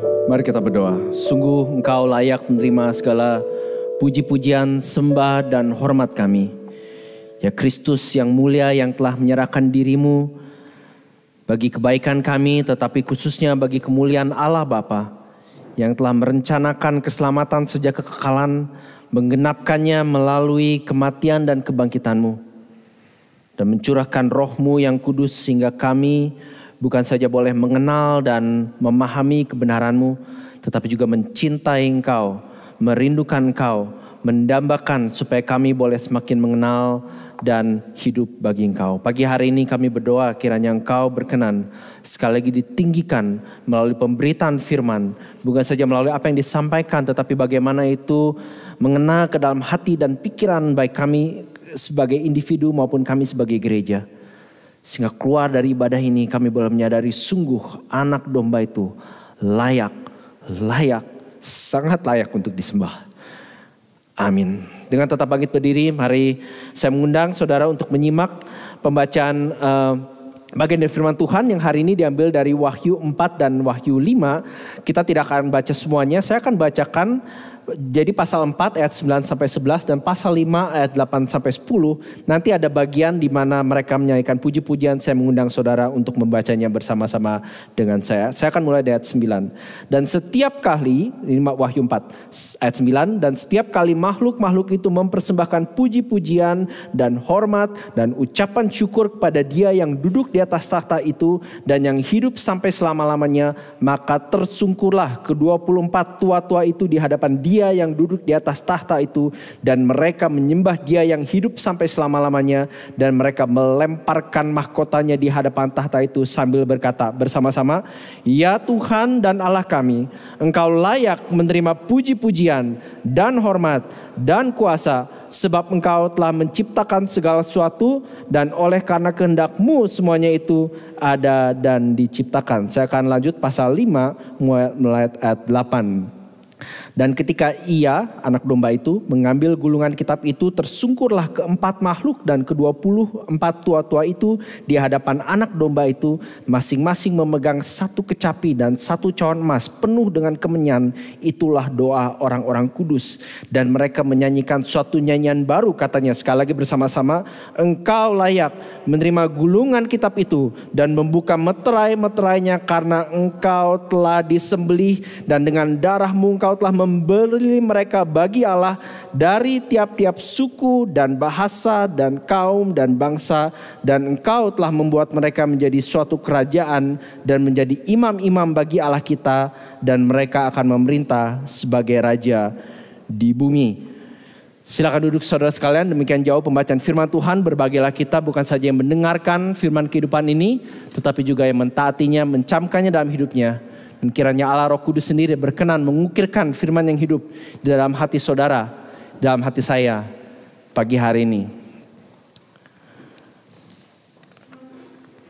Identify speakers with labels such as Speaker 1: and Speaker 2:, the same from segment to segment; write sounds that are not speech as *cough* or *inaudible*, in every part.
Speaker 1: Mari kita berdoa. Sungguh engkau layak menerima segala puji-pujian, sembah, dan hormat kami. Ya Kristus yang mulia yang telah menyerahkan dirimu bagi kebaikan kami tetapi khususnya bagi kemuliaan Allah Bapa yang telah merencanakan keselamatan sejak kekekalan menggenapkannya melalui kematian dan kebangkitanmu dan mencurahkan rohmu yang kudus sehingga kami bukan saja boleh mengenal dan memahami kebenaranmu, tetapi juga mencintai engkau, merindukan engkau, mendambakan supaya kami boleh semakin mengenal dan hidup bagi engkau. Pagi hari ini kami berdoa kiranya engkau berkenan sekali lagi ditinggikan melalui pemberitaan firman. Bukan saja melalui apa yang disampaikan tetapi bagaimana itu mengenal ke dalam hati dan pikiran baik kami sebagai individu maupun kami sebagai gereja. Sehingga keluar dari ibadah ini kami boleh menyadari sungguh anak domba itu layak, layak, sangat layak untuk disembah. Amin. Dengan tetap bangkit berdiri, mari saya mengundang saudara untuk menyimak pembacaan uh, bagian dari firman Tuhan yang hari ini diambil dari Wahyu 4 dan Wahyu 5. Kita tidak akan baca semuanya, saya akan bacakan jadi pasal 4 ayat 9 sampai 11 dan pasal 5 ayat 8 sampai 10 nanti ada bagian di mana mereka menyanyikan puji-pujian saya mengundang saudara untuk membacanya bersama-sama dengan saya. Saya akan mulai dari ayat 9. Dan setiap kali ini Wahyu 4 ayat 9 dan setiap kali makhluk-makhluk itu mempersembahkan puji-pujian dan hormat dan ucapan syukur kepada Dia yang duduk di atas tahta itu dan yang hidup sampai selama-lamanya maka tersungkurlah ke-24 tua-tua itu di hadapan Dia dia yang duduk di atas tahta itu dan mereka menyembah dia yang hidup sampai selama-lamanya dan mereka melemparkan mahkotanya di hadapan tahta itu sambil berkata bersama-sama ya Tuhan dan Allah kami engkau layak menerima puji-pujian dan hormat dan kuasa sebab engkau telah menciptakan segala sesuatu dan oleh karena kehendakmu semuanya itu ada dan diciptakan. Saya akan lanjut pasal 5 mulai ayat 8. Dan ketika ia, anak domba itu, mengambil gulungan kitab itu, tersungkurlah keempat makhluk dan kedua puluh empat tua-tua itu di hadapan anak domba itu, masing-masing memegang satu kecapi dan satu cawan emas penuh dengan kemenyan. Itulah doa orang-orang kudus. Dan mereka menyanyikan suatu nyanyian baru katanya, sekali lagi bersama-sama, Engkau layak menerima gulungan kitab itu dan membuka meterai-meterainya karena engkau telah disembelih dan dengan darahmu engkau telah mem Memberi mereka bagi Allah dari tiap-tiap suku dan bahasa dan kaum dan bangsa dan engkau telah membuat mereka menjadi suatu kerajaan dan menjadi imam-imam bagi Allah kita dan mereka akan memerintah sebagai raja di bumi. Silakan duduk saudara sekalian, demikian jauh pembacaan firman Tuhan. Berbagilah kita bukan saja yang mendengarkan firman kehidupan ini, tetapi juga yang mentaatinya, mencamkannya dalam hidupnya, dan kiranya Allah Roh Kudus sendiri berkenan mengukirkan firman yang hidup di dalam hati saudara, dalam hati saya pagi hari ini.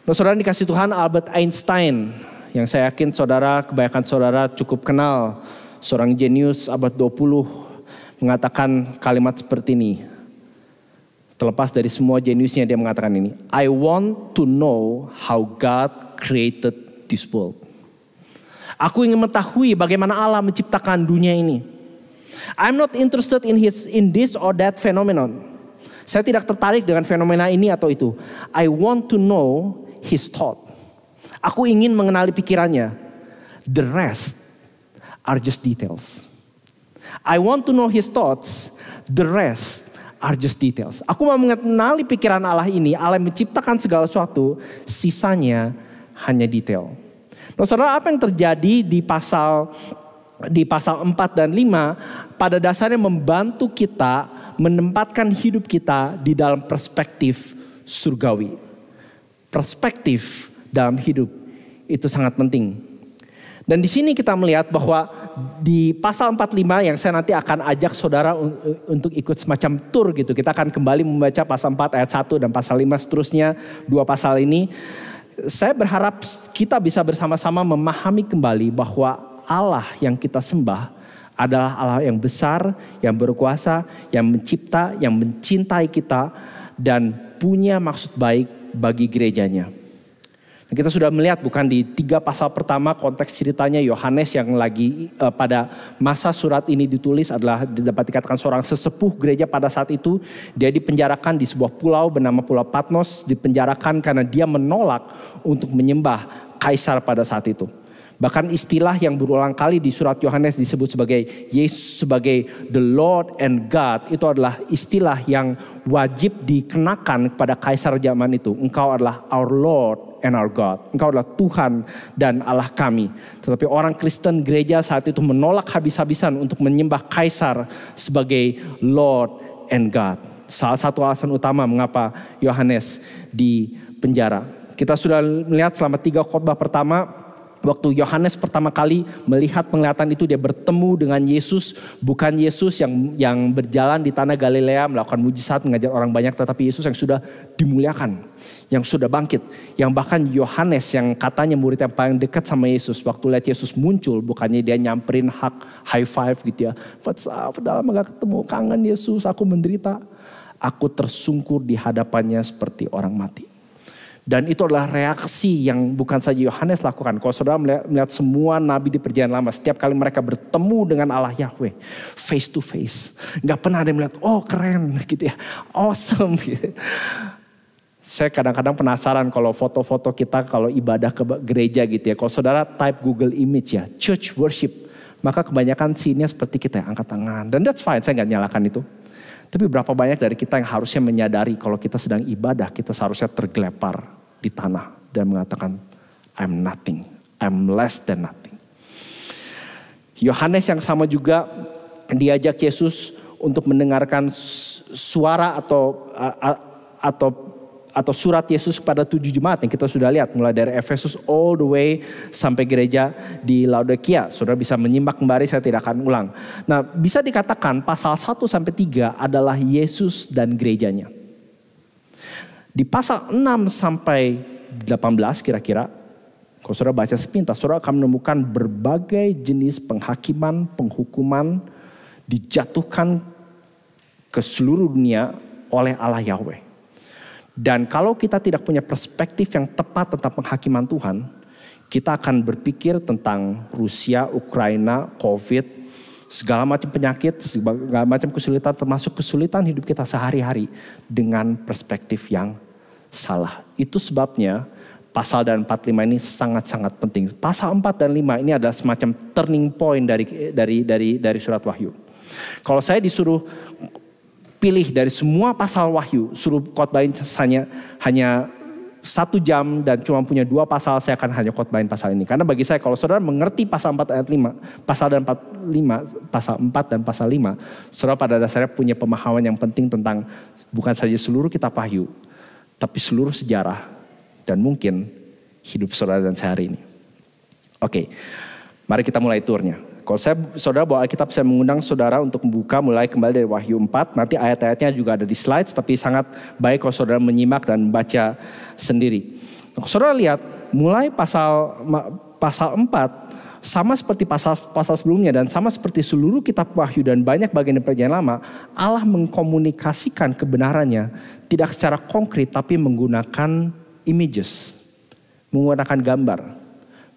Speaker 1: Nah, saudara dikasih Tuhan Albert Einstein yang saya yakin saudara, kebanyakan saudara cukup kenal. Seorang jenius abad 20 mengatakan kalimat seperti ini. Terlepas dari semua jeniusnya dia mengatakan ini. I want to know how God created this world. Aku ingin mengetahui bagaimana Allah menciptakan dunia ini. I'm not interested in his in this or that phenomenon. Saya tidak tertarik dengan fenomena ini atau itu. I want to know his thought. Aku ingin mengenali pikirannya. The rest are just details. I want to know his thoughts. The rest are just details. Aku mau mengenali pikiran Allah ini, Allah menciptakan segala sesuatu, sisanya hanya detail. Nah, saudara apa yang terjadi di pasal di pasal 4 dan 5 pada dasarnya membantu kita menempatkan hidup kita di dalam perspektif surgawi. Perspektif dalam hidup itu sangat penting. Dan di sini kita melihat bahwa di pasal 45 yang saya nanti akan ajak saudara untuk ikut semacam tour gitu. Kita akan kembali membaca pasal 4 ayat 1 dan pasal 5 seterusnya, dua pasal ini saya berharap kita bisa bersama-sama memahami kembali bahwa Allah yang kita sembah adalah Allah yang besar, yang berkuasa, yang mencipta, yang mencintai kita dan punya maksud baik bagi gerejanya kita sudah melihat bukan di tiga pasal pertama konteks ceritanya Yohanes yang lagi uh, pada masa surat ini ditulis adalah dapat dikatakan seorang sesepuh gereja pada saat itu. Dia dipenjarakan di sebuah pulau bernama Pulau Patmos, dipenjarakan karena dia menolak untuk menyembah kaisar pada saat itu. Bahkan istilah yang berulang kali di surat Yohanes disebut sebagai Yesus sebagai the Lord and God itu adalah istilah yang wajib dikenakan kepada kaisar zaman itu. Engkau adalah our Lord and our God. Engkau adalah Tuhan dan Allah kami. Tetapi orang Kristen gereja saat itu menolak habis-habisan untuk menyembah Kaisar sebagai Lord and God. Salah satu alasan utama mengapa Yohanes di penjara. Kita sudah melihat selama tiga khotbah pertama waktu Yohanes pertama kali melihat penglihatan itu dia bertemu dengan Yesus bukan Yesus yang yang berjalan di tanah Galilea melakukan mujizat mengajar orang banyak tetapi Yesus yang sudah dimuliakan yang sudah bangkit yang bahkan Yohanes yang katanya murid yang paling dekat sama Yesus waktu lihat Yesus muncul bukannya dia nyamperin hak high five gitu ya what's up dalam gak ketemu kangen Yesus aku menderita aku tersungkur di hadapannya seperti orang mati dan itu adalah reaksi yang bukan saja Yohanes lakukan. Kalau saudara melihat semua nabi di perjanjian lama, setiap kali mereka bertemu dengan Allah Yahweh, face to face. nggak pernah ada yang melihat, oh keren *laughs* gitu ya, awesome *laughs* gitu. Saya kadang-kadang penasaran kalau foto-foto kita kalau ibadah ke gereja gitu ya. Kalau saudara type Google image ya, church worship. Maka kebanyakan scene-nya seperti kita ya, angkat tangan. Dan that's fine, saya nggak nyalakan itu tapi berapa banyak dari kita yang harusnya menyadari kalau kita sedang ibadah, kita seharusnya tergelepar di tanah dan mengatakan, I'm nothing, I'm less than nothing. Yohanes yang sama juga diajak Yesus untuk mendengarkan suara atau atau atau surat Yesus kepada tujuh jemaat yang kita sudah lihat mulai dari Efesus all the way sampai gereja di Laodikia, Saudara bisa menyimak kembali saya tidak akan ulang. Nah, bisa dikatakan pasal 1 sampai 3 adalah Yesus dan gerejanya. Di pasal 6 sampai 18 kira-kira kalau saudara baca sepintas, saudara akan menemukan berbagai jenis penghakiman, penghukuman dijatuhkan ke seluruh dunia oleh Allah Yahweh. Dan kalau kita tidak punya perspektif yang tepat tentang penghakiman Tuhan, kita akan berpikir tentang Rusia, Ukraina, COVID, segala macam penyakit, segala macam kesulitan, termasuk kesulitan hidup kita sehari-hari dengan perspektif yang salah. Itu sebabnya pasal dan 45 ini sangat-sangat penting. Pasal 4 dan 5 ini adalah semacam turning point dari dari dari dari surat Wahyu. Kalau saya disuruh pilih dari semua pasal wahyu, suruh khotbahin hanya hanya satu jam dan cuma punya dua pasal, saya akan hanya khotbahin pasal ini. Karena bagi saya kalau saudara mengerti pasal 4 ayat 5, pasal dan 5, pasal 4 dan pasal 5, saudara pada dasarnya punya pemahaman yang penting tentang bukan saja seluruh kitab wahyu, tapi seluruh sejarah dan mungkin hidup saudara dan saya hari ini. Oke, mari kita mulai turnya. Kalau saya, saudara bawa Alkitab, saya mengundang saudara untuk membuka mulai kembali dari Wahyu 4. Nanti ayat-ayatnya juga ada di slides, tapi sangat baik kalau saudara menyimak dan baca sendiri. Nah, saudara lihat, mulai pasal pasal 4 sama seperti pasal pasal sebelumnya dan sama seperti seluruh kitab Wahyu dan banyak bagian dari Perjanjian Lama, Allah mengkomunikasikan kebenarannya tidak secara konkret tapi menggunakan images, menggunakan gambar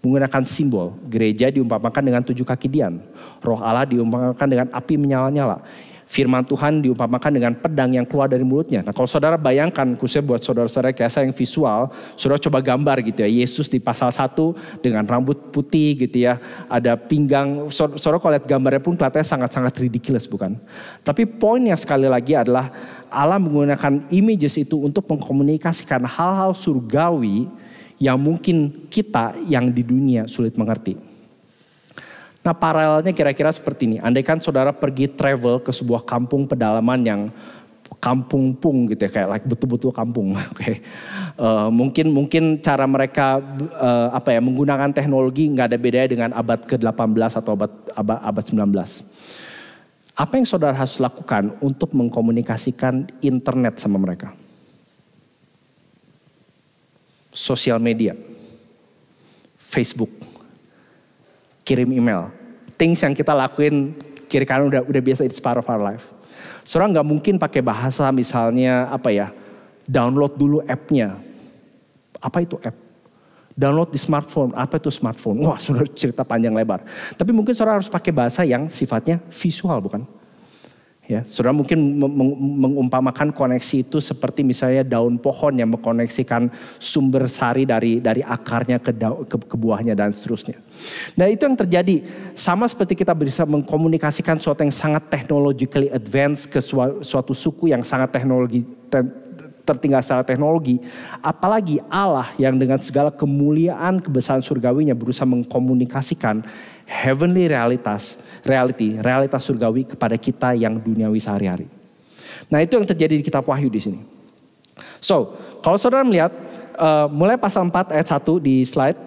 Speaker 1: menggunakan simbol. Gereja diumpamakan dengan tujuh kaki dian. Roh Allah diumpamakan dengan api menyala-nyala. Firman Tuhan diumpamakan dengan pedang yang keluar dari mulutnya. Nah kalau saudara bayangkan, khususnya buat saudara-saudara kiasa yang visual, saudara coba gambar gitu ya. Yesus di pasal satu dengan rambut putih gitu ya. Ada pinggang, saudara kalau lihat gambarnya pun kelihatannya sangat-sangat ridiculous bukan? Tapi poinnya sekali lagi adalah Allah menggunakan images itu untuk mengkomunikasikan hal-hal surgawi yang mungkin kita yang di dunia sulit mengerti. Nah paralelnya kira-kira seperti ini. Andaikan saudara pergi travel ke sebuah kampung pedalaman yang kampung pung gitu ya kayak like betul-betul kampung. *laughs* Oke, uh, mungkin mungkin cara mereka uh, apa ya menggunakan teknologi nggak ada bedanya dengan abad ke-18 atau abad abad, abad 19. Apa yang saudara harus lakukan untuk mengkomunikasikan internet sama mereka? sosial media, Facebook, kirim email. Things yang kita lakuin kiri kanan udah udah biasa it's part of our life. Seorang nggak mungkin pakai bahasa misalnya apa ya, download dulu app-nya. Apa itu app? Download di smartphone, apa itu smartphone? Wah, *laughs* sudah cerita panjang lebar. Tapi mungkin seorang harus pakai bahasa yang sifatnya visual, bukan? Ya, saudara mungkin mengumpamakan koneksi itu seperti misalnya daun pohon yang mengkoneksikan sumber sari dari dari akarnya ke, daun, ke, ke buahnya dan seterusnya. Nah itu yang terjadi sama seperti kita bisa mengkomunikasikan sesuatu yang sangat technologically advance ke suatu suku yang sangat teknologi te, tertinggal secara teknologi. Apalagi Allah yang dengan segala kemuliaan kebesaran surgawinya berusaha mengkomunikasikan heavenly realitas, reality, realitas surgawi kepada kita yang duniawi sehari-hari. Nah itu yang terjadi di kitab Wahyu di sini. So, kalau saudara melihat, uh, mulai pasal 4 ayat 1 di slide,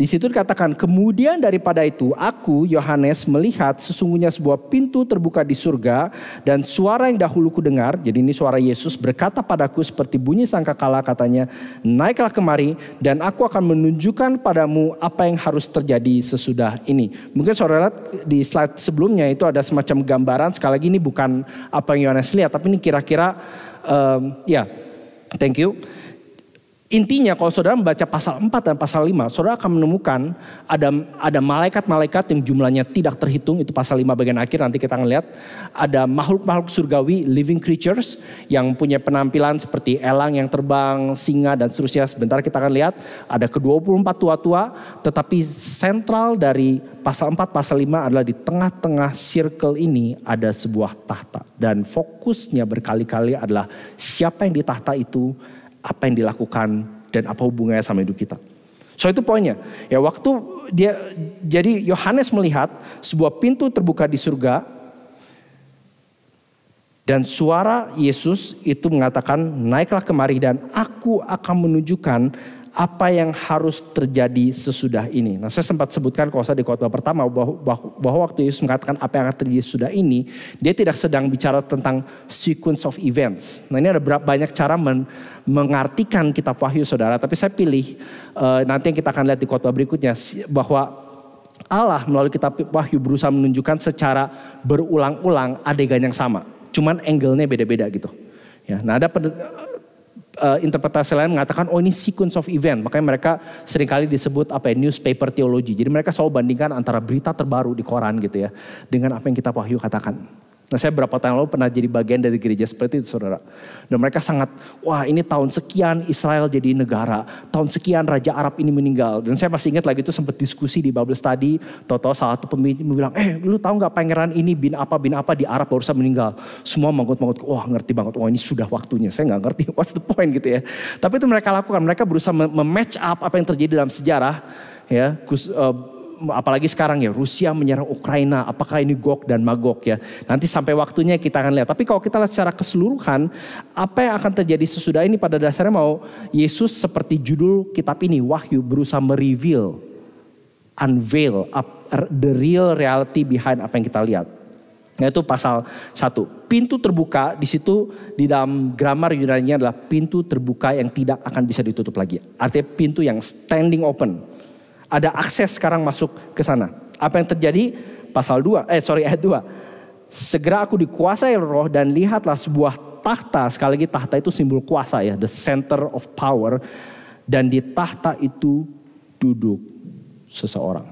Speaker 1: di situ dikatakan, kemudian daripada itu aku Yohanes melihat sesungguhnya sebuah pintu terbuka di surga dan suara yang dahulu ku dengar, jadi ini suara Yesus berkata padaku seperti bunyi sangkakala katanya, naiklah kemari dan aku akan menunjukkan padamu apa yang harus terjadi sesudah ini. Mungkin saudara lihat di slide sebelumnya itu ada semacam gambaran, sekali lagi ini bukan apa yang Yohanes lihat, tapi ini kira-kira um, ya, yeah. thank you Intinya kalau saudara membaca pasal 4 dan pasal 5, saudara akan menemukan ada ada malaikat-malaikat yang jumlahnya tidak terhitung, itu pasal 5 bagian akhir nanti kita akan lihat Ada makhluk-makhluk surgawi, living creatures yang punya penampilan seperti elang yang terbang, singa dan seterusnya. Sebentar kita akan lihat ada ke-24 tua-tua, tetapi sentral dari pasal 4, pasal 5 adalah di tengah-tengah circle ini ada sebuah tahta. Dan fokusnya berkali-kali adalah siapa yang di tahta itu, apa yang dilakukan dan apa hubungannya sama hidup kita. So itu poinnya. Ya waktu dia jadi Yohanes melihat sebuah pintu terbuka di surga dan suara Yesus itu mengatakan naiklah kemari dan aku akan menunjukkan apa yang harus terjadi sesudah ini. Nah saya sempat sebutkan kalau saya di khotbah pertama bahwa, bahwa waktu Yesus mengatakan apa yang akan terjadi sesudah ini, dia tidak sedang bicara tentang sequence of events. Nah ini ada berapa banyak cara men, mengartikan kitab wahyu saudara, tapi saya pilih uh, nanti yang kita akan lihat di khotbah berikutnya bahwa Allah melalui kitab Wahyu berusaha menunjukkan secara berulang-ulang adegan yang sama, cuman angle-nya beda-beda gitu. Ya, nah ada uh, interpretasi lain mengatakan oh ini sequence of event. Makanya mereka seringkali disebut apa ya newspaper theology. Jadi mereka selalu bandingkan antara berita terbaru di koran gitu ya dengan apa yang kita wahyu katakan. Nah saya berapa tahun lalu pernah jadi bagian dari gereja seperti itu saudara. Dan mereka sangat, wah ini tahun sekian Israel jadi negara. Tahun sekian Raja Arab ini meninggal. Dan saya masih ingat lagi itu sempat diskusi di Bible study. Toto salah satu pemimpin bilang, eh lu tahu gak pangeran ini bin apa bin apa di Arab baru saja meninggal. Semua manggut-manggut, wah ngerti banget, wah ini sudah waktunya. Saya gak ngerti, *laughs* what's the point gitu ya. Tapi itu mereka lakukan, mereka berusaha mematch up apa yang terjadi dalam sejarah. Ya, eh, apalagi sekarang ya Rusia menyerang Ukraina, apakah ini gok dan magok ya. Nanti sampai waktunya kita akan lihat. Tapi kalau kita lihat secara keseluruhan, apa yang akan terjadi sesudah ini pada dasarnya mau Yesus seperti judul kitab ini Wahyu berusaha mereveal, unveil the real reality behind apa yang kita lihat. Yaitu pasal satu. Pintu terbuka di situ di dalam grammar Yunani adalah pintu terbuka yang tidak akan bisa ditutup lagi. Artinya pintu yang standing open ada akses sekarang masuk ke sana. Apa yang terjadi? Pasal 2, eh sorry ayat 2. Segera aku dikuasai roh dan lihatlah sebuah tahta. Sekali lagi tahta itu simbol kuasa ya. The center of power. Dan di tahta itu duduk seseorang.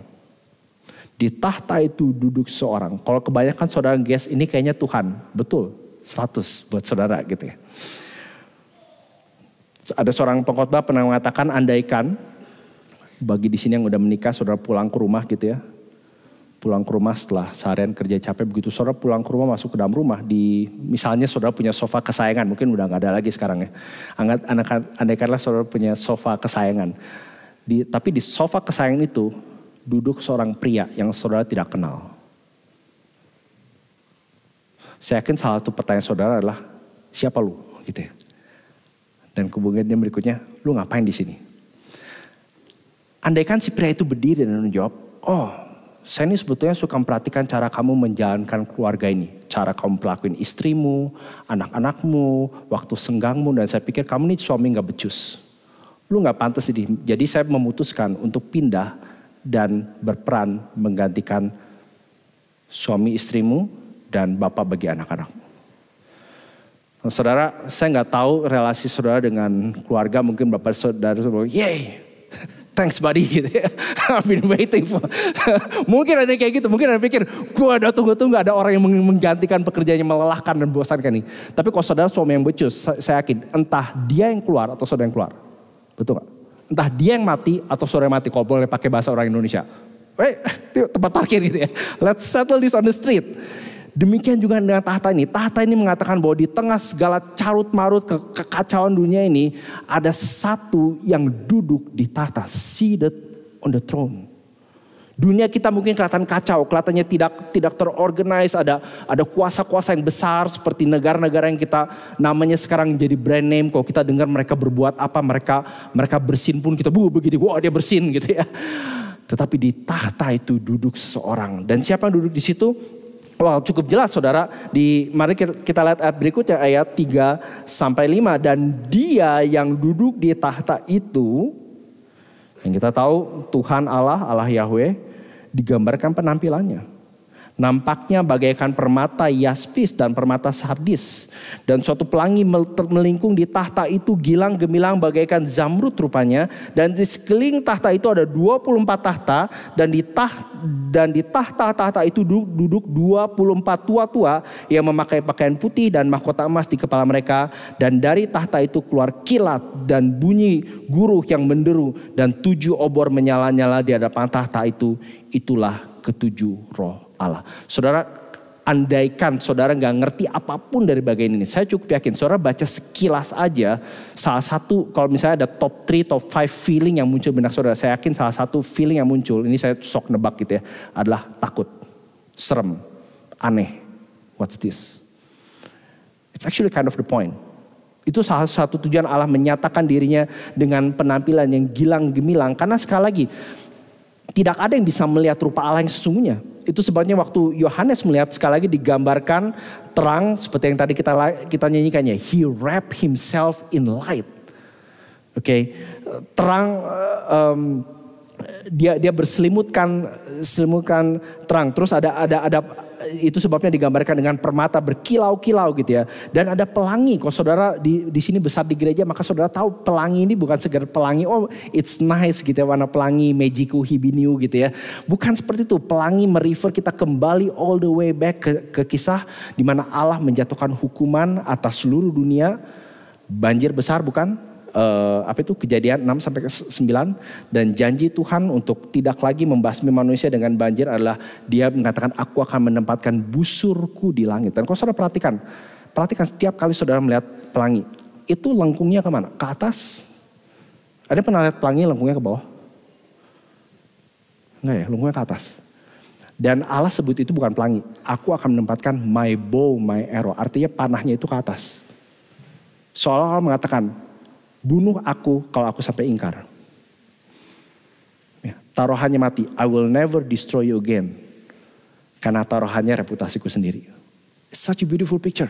Speaker 1: Di tahta itu duduk seseorang. Kalau kebanyakan saudara guess ini kayaknya Tuhan. Betul. 100 buat saudara gitu ya. Ada seorang pengkhotbah pernah mengatakan andaikan bagi di sini yang udah menikah, saudara pulang ke rumah gitu ya. Pulang ke rumah setelah seharian kerja capek begitu. Saudara pulang ke rumah masuk ke dalam rumah. di Misalnya saudara punya sofa kesayangan. Mungkin udah nggak ada lagi sekarang ya. Angat, anak, andaikanlah saudara punya sofa kesayangan. Di, tapi di sofa kesayangan itu duduk seorang pria yang saudara tidak kenal. Saya yakin salah satu pertanyaan saudara adalah siapa lu gitu ya. Dan kemudian berikutnya, lu ngapain di sini? Andaikan si pria itu berdiri dan menjawab, oh saya ini sebetulnya suka memperhatikan cara kamu menjalankan keluarga ini. Cara kamu pelakuin istrimu, anak-anakmu, waktu senggangmu. Dan saya pikir kamu ini suami gak becus. Lu gak pantas jadi. Jadi saya memutuskan untuk pindah dan berperan menggantikan suami istrimu dan bapak bagi anak-anakmu. Nah, saudara, saya nggak tahu relasi saudara dengan keluarga mungkin bapak saudara, saudara yay thanks buddy *laughs* gitu ya. I've been waiting for. *laughs* mungkin ada yang kayak gitu, mungkin ada pikir, gue ada tunggu-tunggu ada orang yang menggantikan pekerjaannya melelahkan dan bosankan nih. Tapi kalau saudara suami yang becus, saya yakin entah dia yang keluar atau saudara yang keluar. Betul gak? Entah dia yang mati atau saudara yang mati, kalau boleh pakai bahasa orang Indonesia. Wait, *laughs* tempat parkir gitu ya. Let's settle this on the street. Demikian juga dengan tahta ini. Tahta ini mengatakan bahwa di tengah segala carut marut ke kekacauan dunia ini ada satu yang duduk di tahta, seated on the throne. Dunia kita mungkin kelihatan kacau, kelihatannya tidak tidak terorganize, ada ada kuasa-kuasa yang besar seperti negara-negara yang kita namanya sekarang jadi brand name. Kalau kita dengar mereka berbuat apa, mereka mereka bersin pun kita bu begitu, wah dia bersin gitu ya. Tetapi di tahta itu duduk seseorang dan siapa yang duduk di situ? Wah, cukup jelas saudara. Di mari kita lihat ayat berikutnya ayat 3 sampai 5 dan dia yang duduk di tahta itu yang kita tahu Tuhan Allah, Allah Yahweh digambarkan penampilannya. Nampaknya bagaikan permata yaspis dan permata sardis. Dan suatu pelangi melingkung di tahta itu gilang gemilang bagaikan zamrud rupanya. Dan di sekeliling tahta itu ada 24 tahta. Dan di tahta dan di tahta-tahta itu duduk, duduk 24 tua-tua yang memakai pakaian putih dan mahkota emas di kepala mereka. Dan dari tahta itu keluar kilat dan bunyi guruh yang menderu. Dan tujuh obor menyala-nyala di hadapan tahta itu. Itulah ketujuh roh Allah. Saudara, andaikan saudara nggak ngerti apapun dari bagian ini. Saya cukup yakin saudara baca sekilas aja salah satu kalau misalnya ada top 3, top 5 feeling yang muncul benak saudara. Saya yakin salah satu feeling yang muncul, ini saya sok nebak gitu ya, adalah takut, serem, aneh. What's this? It's actually kind of the point. Itu salah satu tujuan Allah menyatakan dirinya dengan penampilan yang gilang gemilang. Karena sekali lagi tidak ada yang bisa melihat rupa Allah yang sesungguhnya. Itu sebabnya waktu Yohanes melihat sekali lagi digambarkan terang seperti yang tadi kita kita nyanyikannya. He wrap himself in light. Oke, okay. terang um, dia dia berselimutkan selimutkan terang. Terus ada ada ada itu sebabnya digambarkan dengan permata berkilau-kilau gitu ya. Dan ada pelangi. Kalau saudara di, di sini besar di gereja maka saudara tahu pelangi ini bukan segar pelangi. Oh it's nice gitu ya warna pelangi Mejiku Hibiniu gitu ya. Bukan seperti itu. Pelangi merefer kita kembali all the way back ke, ke kisah di mana Allah menjatuhkan hukuman atas seluruh dunia. Banjir besar bukan? uh, apa itu kejadian 6 sampai 9 dan janji Tuhan untuk tidak lagi membasmi manusia dengan banjir adalah dia mengatakan aku akan menempatkan busurku di langit. Dan kalau saudara perhatikan, perhatikan setiap kali saudara melihat pelangi, itu lengkungnya kemana? Ke atas. Ada pernah lihat pelangi lengkungnya ke bawah? Enggak ya, lengkungnya ke atas. Dan Allah sebut itu bukan pelangi. Aku akan menempatkan my bow, my arrow. Artinya panahnya itu ke atas. Seolah olah mengatakan, Bunuh aku kalau aku sampai ingkar. Ya, taruhannya mati. I will never destroy you again. Karena taruhannya reputasiku sendiri. It's such a beautiful picture.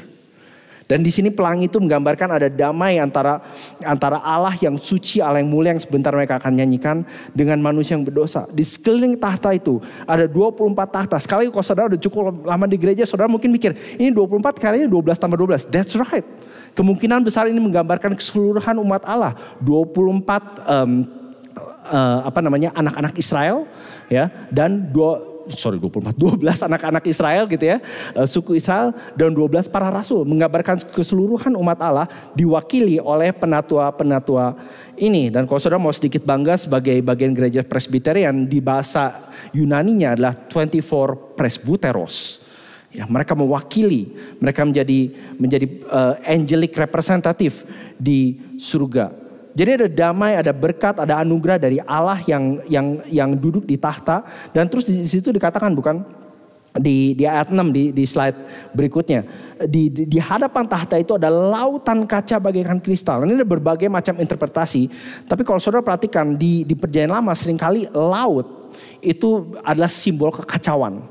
Speaker 1: Dan di sini pelangi itu menggambarkan ada damai antara antara Allah yang suci, Allah yang mulia yang sebentar mereka akan nyanyikan dengan manusia yang berdosa. Di sekeliling tahta itu ada 24 tahta. Sekali kalau saudara udah cukup lama di gereja, saudara mungkin mikir, ini 24 ini 12 tambah 12. That's right. Kemungkinan besar ini menggambarkan keseluruhan umat Allah, 24 um, uh, apa namanya anak-anak Israel ya dan dua sorry 24 12 anak-anak Israel gitu ya eh, suku Israel dan 12 para rasul menggambarkan keseluruhan umat Allah diwakili oleh penatua-penatua ini dan kalau saudara mau sedikit bangga sebagai bagian gereja presbiterian di bahasa Yunaninya adalah 24 presbuteros. Ya, mereka mewakili, mereka menjadi menjadi uh, angelic representatif di surga. Jadi ada damai, ada berkat, ada anugerah dari Allah yang yang yang duduk di tahta dan terus di situ dikatakan bukan di, di ayat 6 di, di slide berikutnya di, di, di hadapan tahta itu ada lautan kaca bagaikan kristal ini ada berbagai macam interpretasi tapi kalau saudara perhatikan di di perjanjian lama seringkali laut itu adalah simbol kekacauan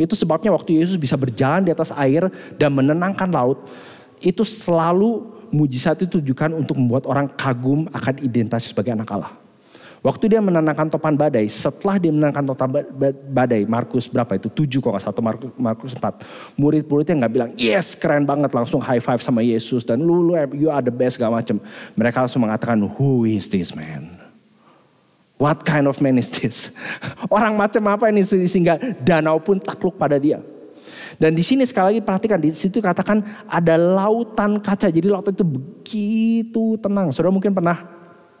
Speaker 1: itu sebabnya waktu Yesus bisa berjalan di atas air dan menenangkan laut, itu selalu mujizat itu ditujukan untuk membuat orang kagum akan identitas sebagai anak Allah. Waktu dia menenangkan topan badai, setelah dia menenangkan topan badai, Markus berapa itu? 7 kok satu Markus, Markus 4. Murid-muridnya nggak bilang, yes keren banget langsung high five sama Yesus dan lu, lu you are the best gak macem. Mereka langsung mengatakan, who is this man? What kind of man is this? *laughs* Orang macam apa ini sehingga danau pun takluk pada dia. Dan di sini sekali lagi perhatikan di situ katakan ada lautan kaca. Jadi lautan itu begitu tenang. Saudara mungkin pernah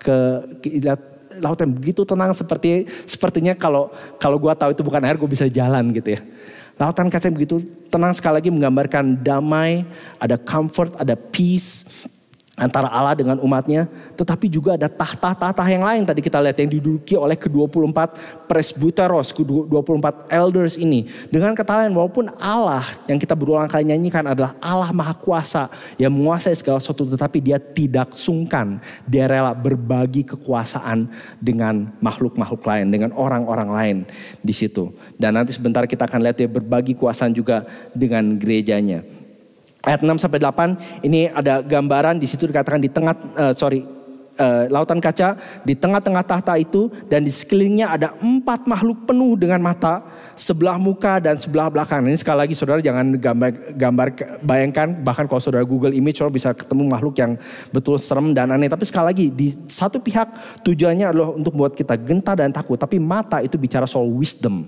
Speaker 1: ke, ke lihat laut yang begitu tenang seperti sepertinya kalau kalau gue tahu itu bukan air gue bisa jalan gitu ya. Lautan kaca begitu tenang sekali lagi menggambarkan damai, ada comfort, ada peace, antara Allah dengan umatnya, tetapi juga ada tahta-tahta yang lain tadi kita lihat yang diduduki oleh ke-24 presbyteros, ke-24 elders ini. Dengan kata lain walaupun Allah yang kita berulang kali nyanyikan adalah Allah Maha Kuasa yang menguasai segala sesuatu tetapi dia tidak sungkan, dia rela berbagi kekuasaan dengan makhluk-makhluk lain, dengan orang-orang lain di situ. Dan nanti sebentar kita akan lihat dia berbagi kekuasaan juga dengan gerejanya ayat 6 sampai 8 ini ada gambaran di situ dikatakan di tengah uh, sorry uh, lautan kaca di tengah-tengah tahta itu dan di sekelilingnya ada empat makhluk penuh dengan mata sebelah muka dan sebelah belakang. Ini sekali lagi saudara jangan gambar gambar bayangkan bahkan kalau saudara Google image saudara bisa ketemu makhluk yang betul serem dan aneh. Tapi sekali lagi di satu pihak tujuannya adalah untuk membuat kita gentar dan takut. Tapi mata itu bicara soal wisdom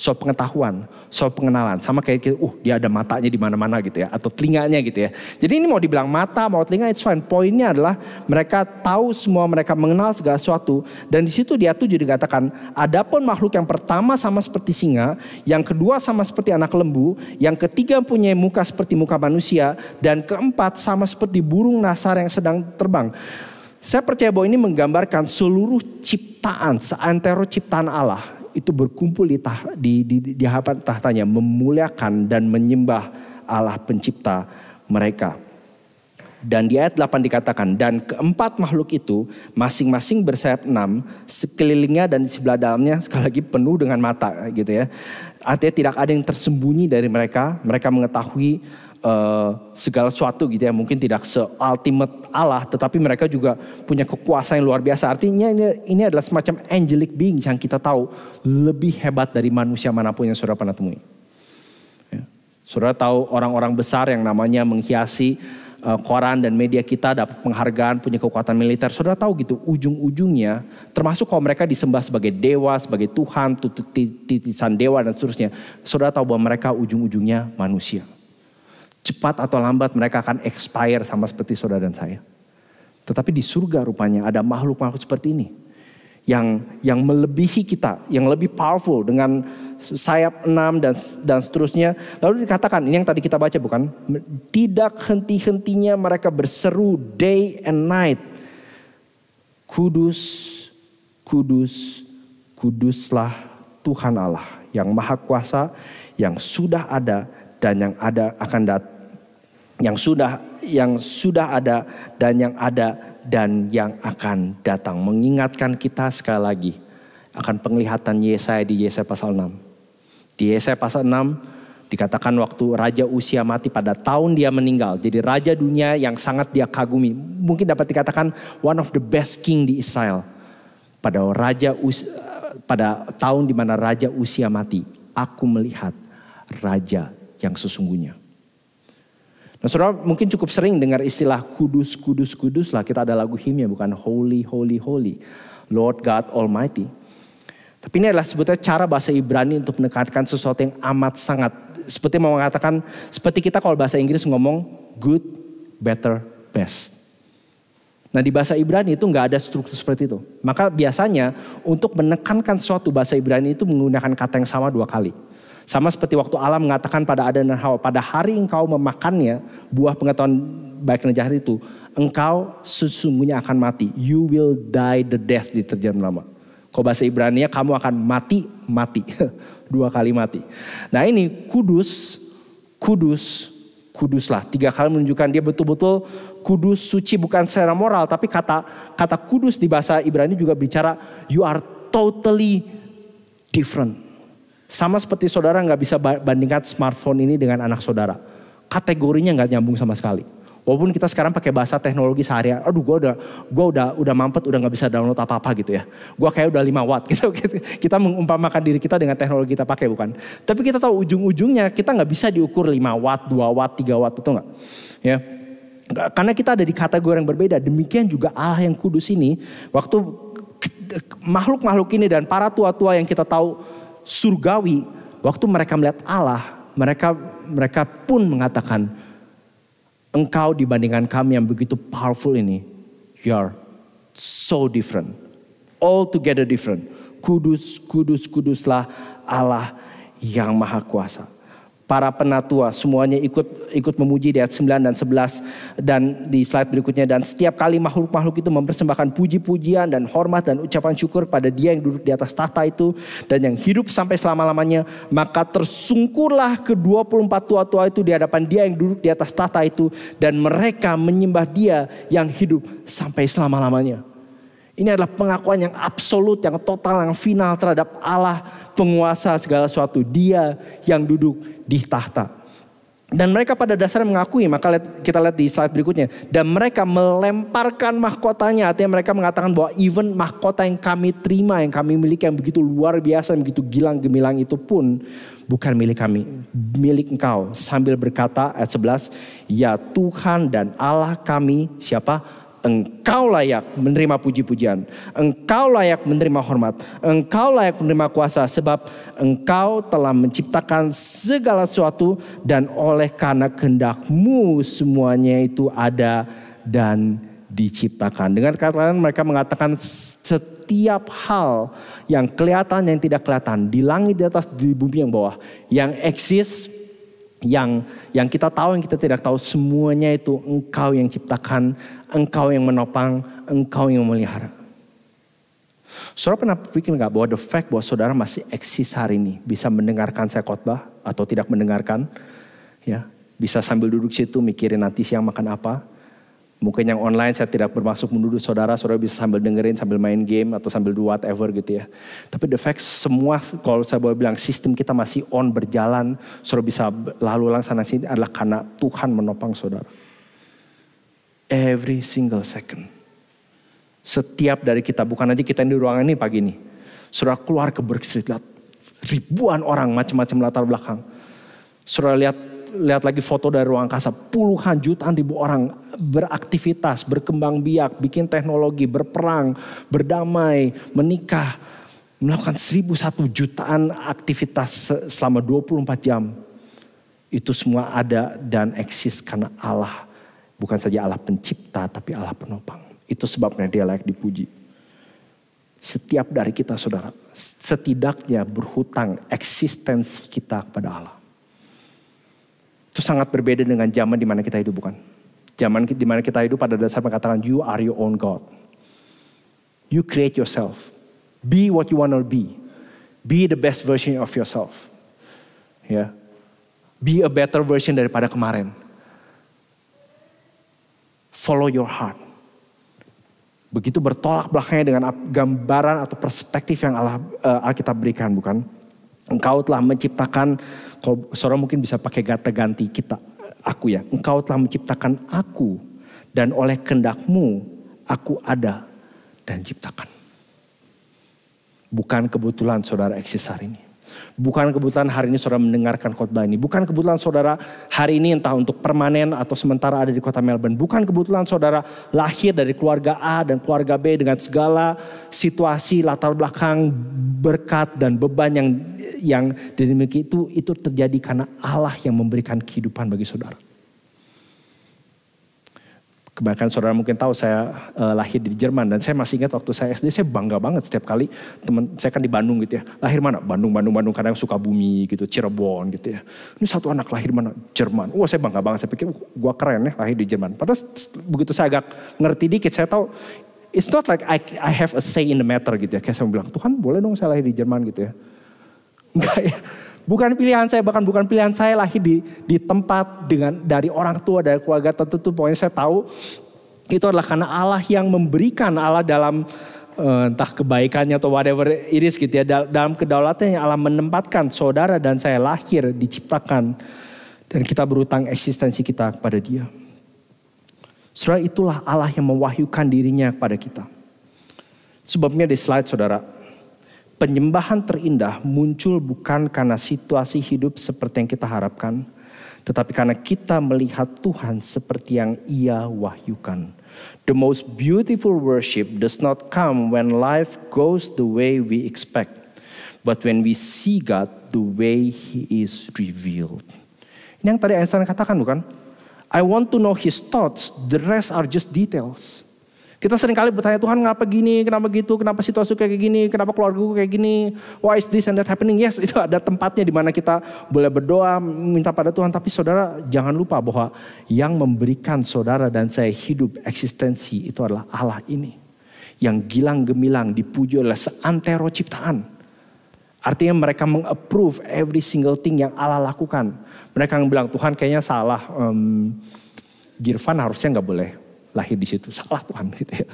Speaker 1: soal pengetahuan, soal pengenalan. Sama kayak kita, uh dia ada matanya di mana-mana gitu ya, atau telinganya gitu ya. Jadi ini mau dibilang mata, mau telinga, it's fine. Poinnya adalah mereka tahu semua, mereka mengenal segala sesuatu. Dan di situ dia tujuh dikatakan ada pun makhluk yang pertama sama seperti singa, yang kedua sama seperti anak lembu, yang ketiga punya muka seperti muka manusia, dan keempat sama seperti burung nasar yang sedang terbang. Saya percaya bahwa ini menggambarkan seluruh ciptaan, seantero ciptaan Allah itu berkumpul di, tah, di, di, di hadapan tahtanya memuliakan dan menyembah Allah pencipta mereka. Dan di ayat 8 dikatakan, dan keempat makhluk itu masing-masing bersayap enam, sekelilingnya dan di sebelah dalamnya sekali lagi penuh dengan mata gitu ya. Artinya tidak ada yang tersembunyi dari mereka, mereka mengetahui uh, segala sesuatu gitu ya. Mungkin tidak se-ultimate Allah, tetapi mereka juga punya kekuasaan yang luar biasa. Artinya ini, ini adalah semacam angelic beings yang kita tahu lebih hebat dari manusia manapun yang sudah pernah temui. Ya. Saudara tahu orang-orang besar yang namanya menghiasi Eh, koran dan media kita dapat penghargaan, punya kekuatan militer. Saudara tahu gitu, ujung-ujungnya termasuk kalau mereka disembah sebagai dewa, sebagai Tuhan, titisan dewa dan seterusnya. Saudara tahu bahwa mereka ujung-ujungnya manusia. Cepat atau lambat mereka akan expire sama seperti saudara dan saya. Tetapi di surga rupanya ada makhluk-makhluk seperti ini yang yang melebihi kita, yang lebih powerful dengan sayap enam dan dan seterusnya. Lalu dikatakan ini yang tadi kita baca bukan? Tidak henti-hentinya mereka berseru day and night. Kudus, kudus, kuduslah Tuhan Allah yang maha kuasa yang sudah ada dan yang ada akan datang yang sudah yang sudah ada dan yang ada dan yang akan datang. Mengingatkan kita sekali lagi akan penglihatan Yesaya di Yesaya pasal 6. Di Yesaya pasal 6 dikatakan waktu raja usia mati pada tahun dia meninggal. Jadi raja dunia yang sangat dia kagumi. Mungkin dapat dikatakan one of the best king di Israel. Pada raja usia, pada tahun di mana raja usia mati, aku melihat raja yang sesungguhnya. Nah saudara mungkin cukup sering dengar istilah kudus, kudus, kudus lah. Kita ada lagu himnya bukan holy, holy, holy. Lord God Almighty. Tapi ini adalah sebetulnya cara bahasa Ibrani untuk menekankan sesuatu yang amat sangat. Seperti mau mengatakan, seperti kita kalau bahasa Inggris ngomong good, better, best. Nah di bahasa Ibrani itu nggak ada struktur seperti itu. Maka biasanya untuk menekankan suatu bahasa Ibrani itu menggunakan kata yang sama dua kali. Sama seperti waktu Allah mengatakan pada Adam dan Hawa, pada hari engkau memakannya buah pengetahuan baik dan jahat itu, engkau sesungguhnya akan mati. You will die the death di terjemahan lama. Kau bahasa Ibrani kamu akan mati, mati. *laughs* Dua kali mati. Nah ini kudus, kudus, kuduslah. Tiga kali menunjukkan dia betul-betul kudus suci bukan secara moral. Tapi kata kata kudus di bahasa Ibrani juga bicara you are totally different sama seperti saudara nggak bisa bandingkan smartphone ini dengan anak saudara. Kategorinya nggak nyambung sama sekali. Walaupun kita sekarang pakai bahasa teknologi sehari-hari, aduh gue udah gue udah udah mampet udah nggak bisa download apa-apa gitu ya. Gue kayak udah 5 watt *laughs* gitu, gitu. Kita mengumpamakan diri kita dengan teknologi kita pakai bukan. Tapi kita tahu ujung-ujungnya kita nggak bisa diukur 5 watt, 2 watt, 3 watt itu nggak. Ya. Karena kita ada di kategori yang berbeda. Demikian juga Allah yang kudus ini waktu makhluk-makhluk ini dan para tua-tua yang kita tahu surgawi, waktu mereka melihat Allah, mereka mereka pun mengatakan, engkau dibandingkan kami yang begitu powerful ini, you are so different, altogether different. Kudus, kudus, kuduslah Allah yang maha kuasa para penatua semuanya ikut ikut memuji di ayat 9 dan 11 dan di slide berikutnya dan setiap kali makhluk-makhluk itu mempersembahkan puji-pujian dan hormat dan ucapan syukur pada dia yang duduk di atas tahta itu dan yang hidup sampai selama-lamanya maka tersungkurlah ke-24 tua-tua itu di hadapan dia yang duduk di atas tahta itu dan mereka menyembah dia yang hidup sampai selama-lamanya ini adalah pengakuan yang absolut, yang total, yang final terhadap Allah penguasa segala sesuatu. Dia yang duduk di tahta. Dan mereka pada dasarnya mengakui, maka kita lihat di slide berikutnya. Dan mereka melemparkan mahkotanya, artinya mereka mengatakan bahwa even mahkota yang kami terima, yang kami miliki, yang begitu luar biasa, yang begitu gilang gemilang itu pun bukan milik kami, milik engkau. Sambil berkata ayat 11, ya Tuhan dan Allah kami, siapa? Engkau layak menerima puji-pujian. Engkau layak menerima hormat. Engkau layak menerima kuasa sebab engkau telah menciptakan segala sesuatu dan oleh karena kehendakmu semuanya itu ada dan diciptakan. Dengan kata lain mereka mengatakan setiap hal yang kelihatan yang tidak kelihatan di langit di atas di bumi yang bawah yang eksis yang yang kita tahu yang kita tidak tahu semuanya itu engkau yang ciptakan, engkau yang menopang, engkau yang memelihara. Saudara pernah pikir nggak bahwa the fact bahwa saudara masih eksis hari ini bisa mendengarkan saya khotbah atau tidak mendengarkan, ya bisa sambil duduk situ mikirin nanti siang makan apa, Mungkin yang online saya tidak bermaksud menuduh saudara, saudara bisa sambil dengerin, sambil main game, atau sambil do whatever gitu ya. Tapi the fact semua kalau saya boleh bilang sistem kita masih on berjalan, saudara bisa lalu lalang sana sini adalah karena Tuhan menopang saudara. Every single second. Setiap dari kita, bukan nanti kita di ruangan ini pagi ini. Saudara keluar ke Berk lihat ribuan orang macam-macam latar belakang. Saudara lihat lihat lagi foto dari ruang angkasa, puluhan jutaan ribu orang beraktivitas, berkembang biak, bikin teknologi, berperang, berdamai, menikah, melakukan seribu satu jutaan aktivitas selama 24 jam. Itu semua ada dan eksis karena Allah. Bukan saja Allah pencipta tapi Allah penopang. Itu sebabnya dia layak dipuji. Setiap dari kita saudara setidaknya berhutang eksistensi kita kepada Allah. Itu sangat berbeda dengan zaman di mana kita hidup, bukan? Zaman di mana kita hidup pada dasar mengatakan you are your own God. You create yourself. Be what you want to be. Be the best version of yourself. Ya. Yeah. Be a better version daripada kemarin. Follow your heart. Begitu bertolak belakangnya dengan gambaran atau perspektif yang Allah uh, Alkitab berikan, bukan? Engkau telah menciptakan kau, saudara mungkin bisa pakai kata ganti kita, aku ya. Engkau telah menciptakan aku dan oleh kendakmu aku ada dan ciptakan. Bukan kebetulan saudara eksis hari ini. Bukan kebetulan hari ini saudara mendengarkan khotbah ini. Bukan kebetulan saudara hari ini entah untuk permanen atau sementara ada di kota Melbourne. Bukan kebetulan saudara lahir dari keluarga A dan keluarga B dengan segala situasi, latar belakang, berkat dan beban yang yang dimiliki itu itu terjadi karena Allah yang memberikan kehidupan bagi saudara. Kebanyakan saudara mungkin tahu saya uh, lahir di Jerman dan saya masih ingat waktu saya SD saya bangga banget setiap kali teman saya kan di Bandung gitu ya. Lahir mana? Bandung, Bandung, Bandung. Kadang bumi gitu, Cirebon gitu ya. Ini satu anak lahir mana? Jerman. Wah saya bangga banget. Saya pikir gua keren ya lahir di Jerman. Padahal begitu saya agak ngerti dikit saya tahu it's not like I, I have a say in the matter gitu ya. Kayak saya bilang Tuhan boleh dong saya lahir di Jerman gitu ya. Enggak *laughs* ya Bukan pilihan saya, bahkan bukan pilihan saya lahir di, di tempat dengan dari orang tua, dari keluarga tertentu. Pokoknya saya tahu itu adalah karena Allah yang memberikan Allah dalam eh, entah kebaikannya atau whatever it is gitu ya. Dalam kedaulatannya Allah menempatkan saudara dan saya lahir, diciptakan. Dan kita berutang eksistensi kita kepada dia. Saudara itulah Allah yang mewahyukan dirinya kepada kita. Sebabnya di slide saudara. Penyembahan terindah muncul bukan karena situasi hidup seperti yang kita harapkan, tetapi karena kita melihat Tuhan seperti yang Ia wahyukan. The most beautiful worship does not come when life goes the way we expect, but when we see God the way He is revealed. Ini yang tadi Einstein katakan bukan? I want to know His thoughts, the rest are just details. Kita sering kali bertanya Tuhan kenapa gini, kenapa gitu, kenapa situasi kayak gini, kenapa keluarga gue kayak gini, why is this and that happening? Yes, *laughs* itu ada tempatnya di mana kita boleh berdoa, minta pada Tuhan. Tapi saudara jangan lupa bahwa yang memberikan saudara dan saya hidup eksistensi itu adalah Allah ini. Yang gilang gemilang dipuji oleh seantero ciptaan. Artinya mereka mengapprove every single thing yang Allah lakukan. Mereka yang bilang Tuhan kayaknya salah. Um, Girvan harusnya nggak boleh lahir di situ. Salah Tuhan gitu ya.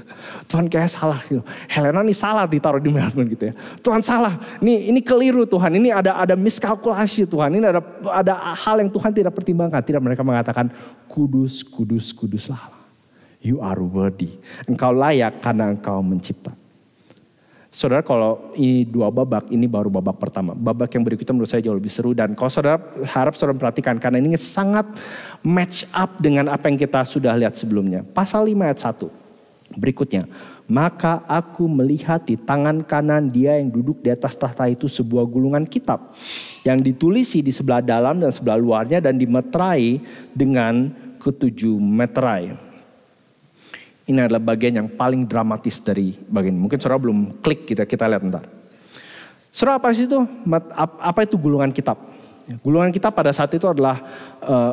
Speaker 1: Tuhan kayak salah gitu. Helena nih salah ditaruh di Melbourne gitu ya. Tuhan salah. Nih ini keliru Tuhan. Ini ada ada miskalkulasi Tuhan. Ini ada ada hal yang Tuhan tidak pertimbangkan. Tidak mereka mengatakan kudus, kudus, kuduslah. You are worthy. Engkau layak karena engkau mencipta. Saudara kalau ini dua babak, ini baru babak pertama. Babak yang berikutnya menurut saya jauh lebih seru. Dan kalau saudara harap saudara perhatikan, karena ini sangat match up dengan apa yang kita sudah lihat sebelumnya. Pasal 5 ayat 1, berikutnya. Maka aku melihat di tangan kanan dia yang duduk di atas tahta itu sebuah gulungan kitab. Yang ditulisi di sebelah dalam dan sebelah luarnya dan dimeterai dengan ketujuh meterai. Ini adalah bagian yang paling dramatis dari bagian ini. Mungkin saudara belum klik kita, kita lihat bentar. Saudara apa sih itu? Apa itu gulungan kitab? Ya, gulungan kitab pada saat itu adalah uh,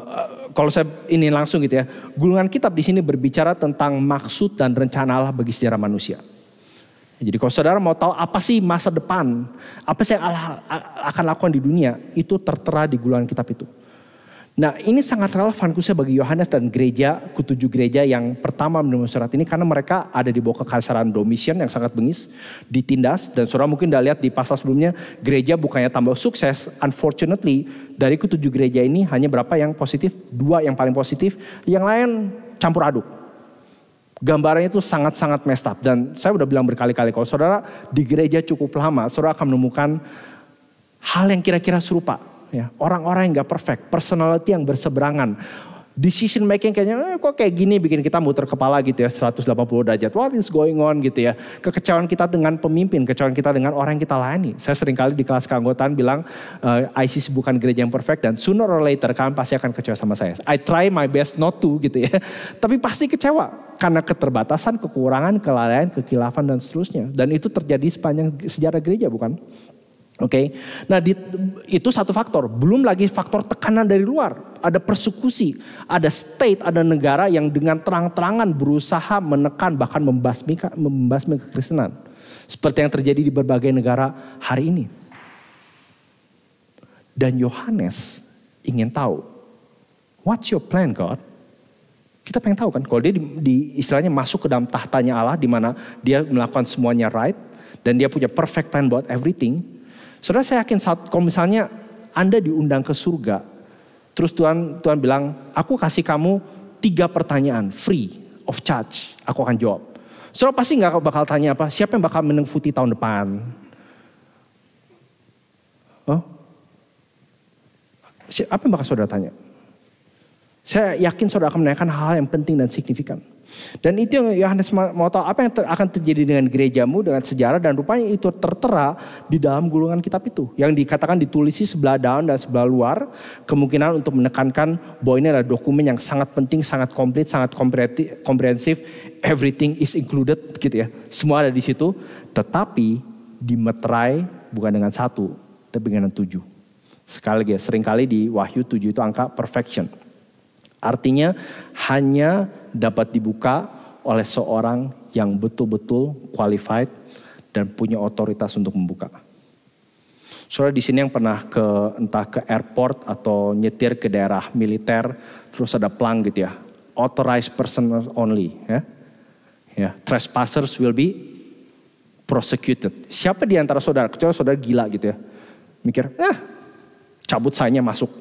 Speaker 1: kalau saya ini langsung gitu ya. Gulungan kitab di sini berbicara tentang maksud dan rencana Allah bagi sejarah manusia. Jadi kalau saudara mau tahu apa sih masa depan, apa sih yang Allah akan lakukan di dunia, itu tertera di gulungan kitab itu. Nah ini sangat relevan khususnya bagi Yohanes dan gereja, ketujuh gereja yang pertama menerima surat ini karena mereka ada di bawah kekaisaran Domitian yang sangat bengis, ditindas dan saudara mungkin udah lihat di pasal sebelumnya gereja bukannya tambah sukses, unfortunately dari ketujuh gereja ini hanya berapa yang positif, dua yang paling positif, yang lain campur aduk. Gambarannya itu sangat-sangat messed up dan saya udah bilang berkali-kali kalau saudara di gereja cukup lama, saudara akan menemukan hal yang kira-kira serupa ya orang-orang yang gak perfect, personality yang berseberangan. Decision making kayaknya eh, kok kayak gini bikin kita muter kepala gitu ya 180 derajat. What is going on gitu ya. Kekecewaan kita dengan pemimpin, kekecewaan kita dengan orang yang kita layani. Saya sering kali di kelas keanggotaan bilang uh, ISIS bukan gereja yang perfect dan sooner or later kalian pasti akan kecewa sama saya. I try my best not to gitu ya. *laughs* Tapi pasti kecewa karena keterbatasan, kekurangan, kelalaian, kekilafan dan seterusnya. Dan itu terjadi sepanjang sejarah gereja bukan? Oke, okay? nah di, itu satu faktor. Belum lagi faktor tekanan dari luar. Ada persekusi, ada state, ada negara yang dengan terang-terangan berusaha menekan bahkan membasmi membasmi kekristenan. Seperti yang terjadi di berbagai negara hari ini. Dan Yohanes ingin tahu, what's your plan God? Kita pengen tahu kan, kalau dia di, di istilahnya masuk ke dalam tahtanya Allah di mana dia melakukan semuanya right dan dia punya perfect plan buat everything, Saudara saya yakin saat, kalau misalnya Anda diundang ke surga, terus Tuhan Tuhan bilang, aku kasih kamu tiga pertanyaan free of charge, aku akan jawab. Saudara pasti nggak bakal tanya apa, siapa yang bakal menang futi tahun depan? Oh? Apa yang bakal saudara tanya? Saya yakin saudara akan menanyakan hal-hal yang penting dan signifikan. Dan itu yang Yohanes mau tahu apa yang ter, akan terjadi dengan gerejamu, dengan sejarah dan rupanya itu tertera di dalam gulungan kitab itu. Yang dikatakan ditulis di sebelah daun dan sebelah luar. Kemungkinan untuk menekankan bahwa ini adalah dokumen yang sangat penting, sangat komplit, sangat komprehensif. Everything is included gitu ya. Semua ada di situ. Tetapi dimeterai bukan dengan satu, tapi dengan tujuh. Sekali lagi ya, seringkali di Wahyu tujuh itu angka perfection Artinya hanya dapat dibuka oleh seorang yang betul-betul qualified dan punya otoritas untuk membuka. Saudara di sini yang pernah ke entah ke airport atau nyetir ke daerah militer, terus ada plang gitu ya. Authorized person only ya. Ya, trespassers will be prosecuted. Siapa di antara saudara, kecuali saudara gila gitu ya. Mikir, ah, cabut sayanya masuk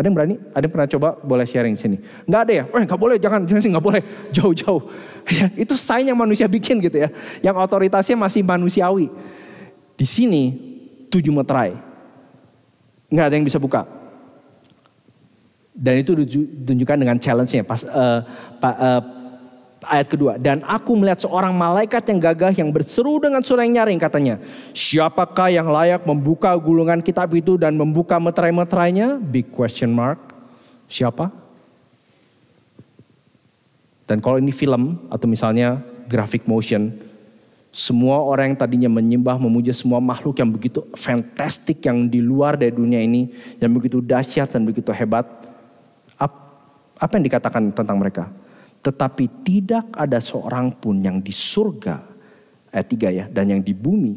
Speaker 1: ada yang berani? Ada yang pernah coba? Boleh sharing sini. Nggak ada ya? Eh enggak boleh, jangan, jangan sih nggak boleh. *laughs* Jauh-jauh. Ya, itu sign yang manusia bikin gitu ya. Yang otoritasnya masih manusiawi. Di sini tujuh meterai. Nggak ada yang bisa buka. Dan itu ditunjukkan dengan challenge-nya. Pas, uh, pa, uh, ayat kedua. Dan aku melihat seorang malaikat yang gagah yang berseru dengan suara yang nyaring katanya. Siapakah yang layak membuka gulungan kitab itu dan membuka meterai-meterainya? Big question mark. Siapa? Dan kalau ini film atau misalnya graphic motion, semua orang yang tadinya menyembah, memuja semua makhluk yang begitu fantastik yang di luar dari dunia ini, yang begitu dahsyat dan begitu hebat, apa yang dikatakan tentang mereka? Tetapi tidak ada seorang pun yang di surga, ayat 3 ya, dan yang di bumi.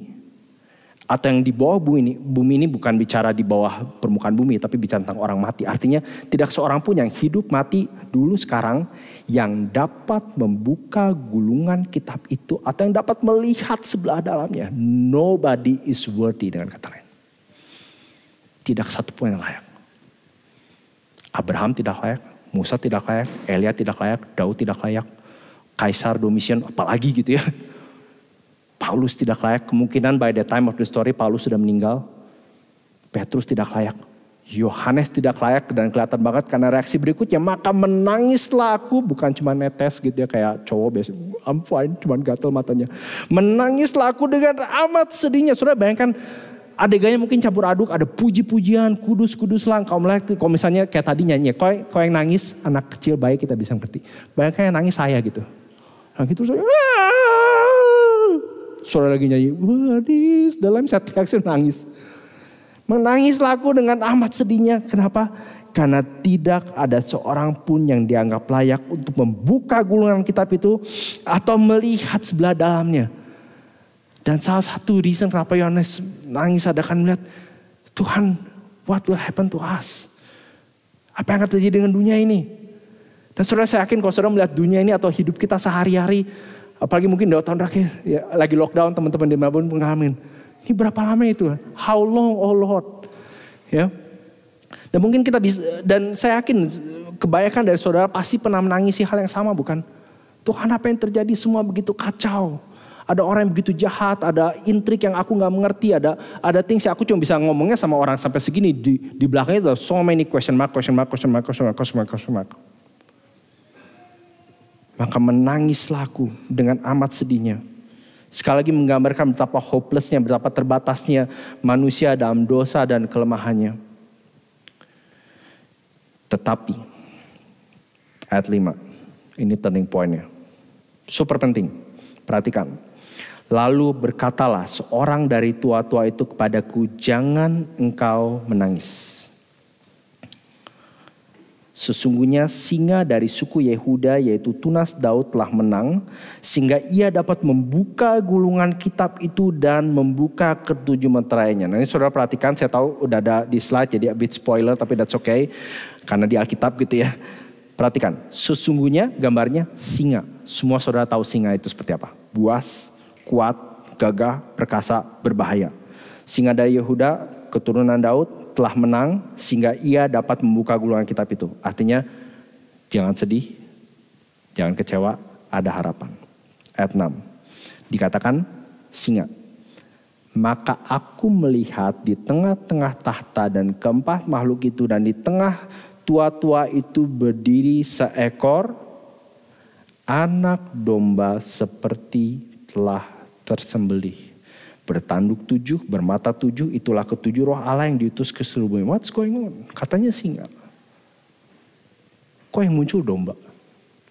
Speaker 1: Atau yang di bawah bumi ini, bumi ini bukan bicara di bawah permukaan bumi, tapi bicara tentang orang mati. Artinya tidak seorang pun yang hidup mati dulu sekarang yang dapat membuka gulungan kitab itu atau yang dapat melihat sebelah dalamnya. Nobody is worthy dengan kata lain. Tidak satu pun yang layak. Abraham tidak layak, Musa tidak layak, Elia tidak layak, Daud tidak layak, Kaisar Domitian apalagi gitu ya. Paulus tidak layak, kemungkinan by the time of the story Paulus sudah meninggal. Petrus tidak layak, Yohanes tidak layak dan kelihatan banget karena reaksi berikutnya. Maka menangislah aku bukan cuma netes gitu ya kayak cowok biasa. I'm fine cuman gatel matanya. Menangislah aku dengan amat sedihnya. Sudah bayangkan adegannya mungkin campur aduk, ada puji-pujian, kudus-kudus lah, Kalau misalnya kayak tadi nyanyi, kau, kau yang nangis, anak kecil baik kita bisa ngerti. Banyak yang nangis saya gitu. Nah gitu saya, Suara lagi nyanyi, what is the lamb set reaction nangis. Menangis laku dengan amat sedihnya. Kenapa? Karena tidak ada seorang pun yang dianggap layak untuk membuka gulungan kitab itu atau melihat sebelah dalamnya. Dan salah satu reason kenapa Yohanes nangis kan melihat Tuhan, what will happen to us? Apa yang akan terjadi dengan dunia ini? Dan saudara saya yakin kalau saudara melihat dunia ini atau hidup kita sehari-hari, apalagi mungkin dua tahun terakhir, ya, lagi lockdown teman-teman di Melbourne mengalami Ini berapa lama itu? How long, oh Lord? Ya. Dan mungkin kita bisa, dan saya yakin kebanyakan dari saudara pasti pernah menangisi hal yang sama bukan? Tuhan apa yang terjadi semua begitu kacau. Ada orang yang begitu jahat, ada intrik yang aku nggak mengerti, ada ada things yang aku cuma bisa ngomongnya sama orang sampai segini di di belakangnya itu so many question mark, question mark, question mark, question mark, question mark, question mark. Maka menangislah aku dengan amat sedihnya. Sekali lagi menggambarkan betapa hopelessnya, betapa terbatasnya manusia dalam dosa dan kelemahannya. Tetapi, ayat 5, ini turning pointnya. Super penting, perhatikan. Lalu berkatalah seorang dari tua-tua itu kepadaku, "Jangan engkau menangis." Sesungguhnya singa dari suku Yehuda yaitu Tunas Daud telah menang sehingga ia dapat membuka gulungan kitab itu dan membuka ketujuh menterainya." Nah ini saudara perhatikan saya tahu udah ada di slide jadi a bit spoiler tapi that's okay karena di Alkitab gitu ya. Perhatikan sesungguhnya gambarnya singa. Semua saudara tahu singa itu seperti apa. Buas, kuat, gagah, perkasa, berbahaya. Singa dari Yehuda, keturunan Daud, telah menang sehingga ia dapat membuka gulungan kitab itu. Artinya, jangan sedih, jangan kecewa, ada harapan. Ayat 6. Dikatakan singa. Maka aku melihat di tengah-tengah tahta dan keempat makhluk itu dan di tengah tua-tua itu berdiri seekor anak domba seperti telah tersembelih. Bertanduk tujuh, bermata tujuh, itulah ketujuh roh Allah yang diutus ke seluruh bumi. What's going on? Katanya singa. Kok yang muncul domba?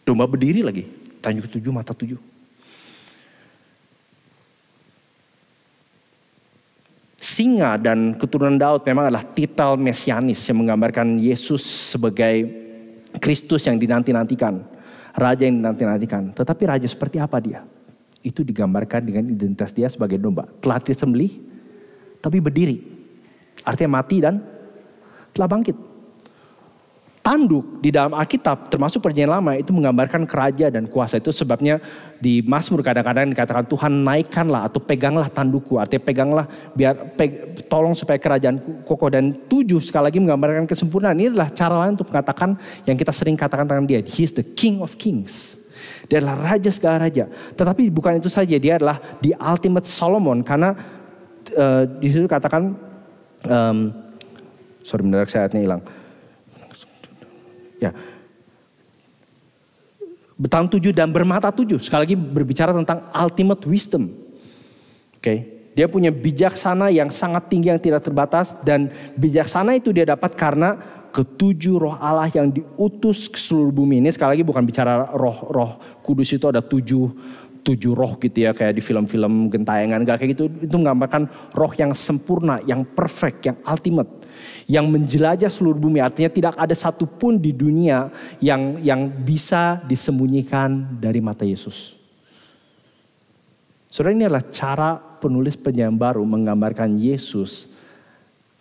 Speaker 1: Domba berdiri lagi, tanduk tujuh, mata tujuh. Singa dan keturunan Daud memang adalah titel mesianis yang menggambarkan Yesus sebagai Kristus yang dinanti-nantikan. Raja yang dinanti-nantikan. Tetapi raja seperti apa dia? itu digambarkan dengan identitas dia sebagai domba. Telah disembelih, tapi berdiri. Artinya mati dan telah bangkit. Tanduk di dalam Alkitab termasuk perjanjian lama itu menggambarkan kerajaan dan kuasa. Itu sebabnya di Mazmur kadang-kadang dikatakan Tuhan naikkanlah atau peganglah tandukku. Artinya peganglah biar peg, tolong supaya kerajaan kokoh. Dan tujuh sekali lagi menggambarkan kesempurnaan. Ini adalah cara lain untuk mengatakan yang kita sering katakan tentang dia. He is the king of kings. Dia adalah raja segala raja. Tetapi bukan itu saja, dia adalah the ultimate Solomon karena uh, di situ katakan um, sorry mendadak saya ayatnya hilang. Ya. Betang tujuh dan bermata tujuh. Sekali lagi berbicara tentang ultimate wisdom. Oke. Okay. Dia punya bijaksana yang sangat tinggi yang tidak terbatas dan bijaksana itu dia dapat karena ketujuh roh Allah yang diutus ke seluruh bumi. Ini sekali lagi bukan bicara roh-roh kudus itu ada tujuh tujuh roh gitu ya kayak di film-film gentayangan gak kayak gitu itu menggambarkan roh yang sempurna yang perfect yang ultimate yang menjelajah seluruh bumi artinya tidak ada satupun di dunia yang yang bisa disembunyikan dari mata Yesus. Saudara ini adalah cara penulis penyambaru menggambarkan Yesus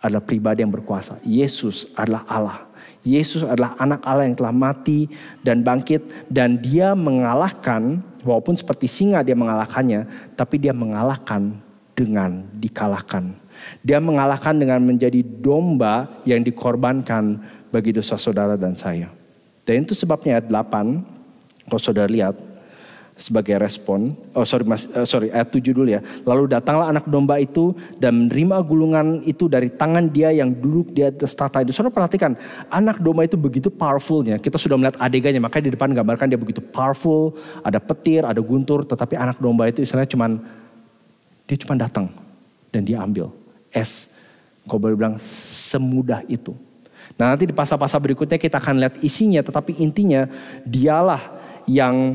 Speaker 1: adalah pribadi yang berkuasa. Yesus adalah Allah. Yesus adalah anak Allah yang telah mati dan bangkit dan dia mengalahkan walaupun seperti singa dia mengalahkannya tapi dia mengalahkan dengan dikalahkan. Dia mengalahkan dengan menjadi domba yang dikorbankan bagi dosa saudara dan saya. Dan itu sebabnya ayat 8 kalau saudara lihat sebagai respon. Oh sorry, mas, uh, sorry ayat 7 dulu ya. Lalu datanglah anak domba itu dan menerima gulungan itu dari tangan dia yang duduk di atas tata itu. Saudara perhatikan, anak domba itu begitu powerfulnya. Kita sudah melihat adegannya, makanya di depan gambarkan dia begitu powerful. Ada petir, ada guntur, tetapi anak domba itu istilahnya cuma dia cuma datang dan dia ambil es. Kau boleh bilang semudah itu. Nah nanti di pasal-pasal berikutnya kita akan lihat isinya, tetapi intinya dialah yang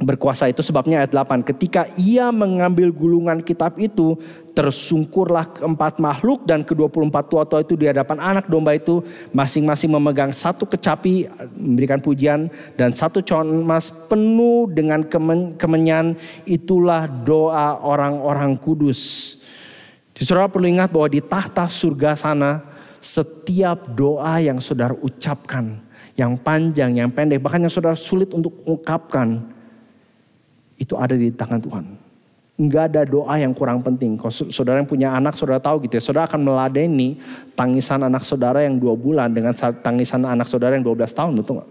Speaker 1: berkuasa itu sebabnya ayat 8 ketika ia mengambil gulungan kitab itu tersungkurlah keempat makhluk dan ke-24 tua-tua itu di hadapan anak domba itu masing-masing memegang satu kecapi memberikan pujian dan satu con emas penuh dengan kemen kemenyan itulah doa orang-orang kudus. surah perlu ingat bahwa di tahta surga sana setiap doa yang saudara ucapkan yang panjang, yang pendek, bahkan yang saudara sulit untuk ungkapkan, itu ada di tangan Tuhan. Enggak ada doa yang kurang penting. Kalau saudara yang punya anak, saudara tahu gitu ya. Saudara akan meladeni tangisan anak saudara yang dua bulan dengan tangisan anak saudara yang 12 tahun, betul nggak?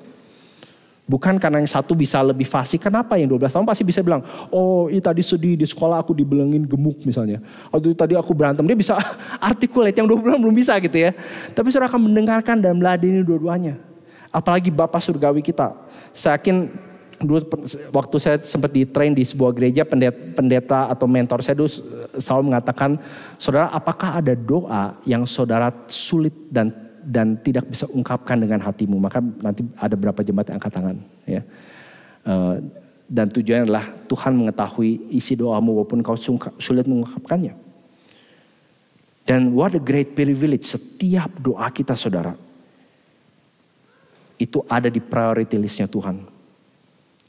Speaker 1: Bukan karena yang satu bisa lebih fasih. Kenapa yang 12 tahun pasti bisa bilang, oh iya tadi sedih di sekolah aku dibelengin gemuk misalnya. Atau oh, tadi aku berantem. Dia bisa *laughs* artikulat yang dua bulan belum bisa gitu ya. Tapi saudara akan mendengarkan dan meladeni dua-duanya. Apalagi Bapak Surgawi kita. Saya yakin dulu waktu saya sempat di train di sebuah gereja pendeta, atau mentor saya dulu eh, selalu mengatakan saudara apakah ada doa yang saudara sulit dan dan tidak bisa ungkapkan dengan hatimu maka nanti ada berapa jemaat yang angkat tangan ya uh, dan tujuannya adalah Tuhan mengetahui isi doamu walaupun kau sulit mengungkapkannya dan what a great privilege setiap doa kita saudara itu ada di priority listnya Tuhan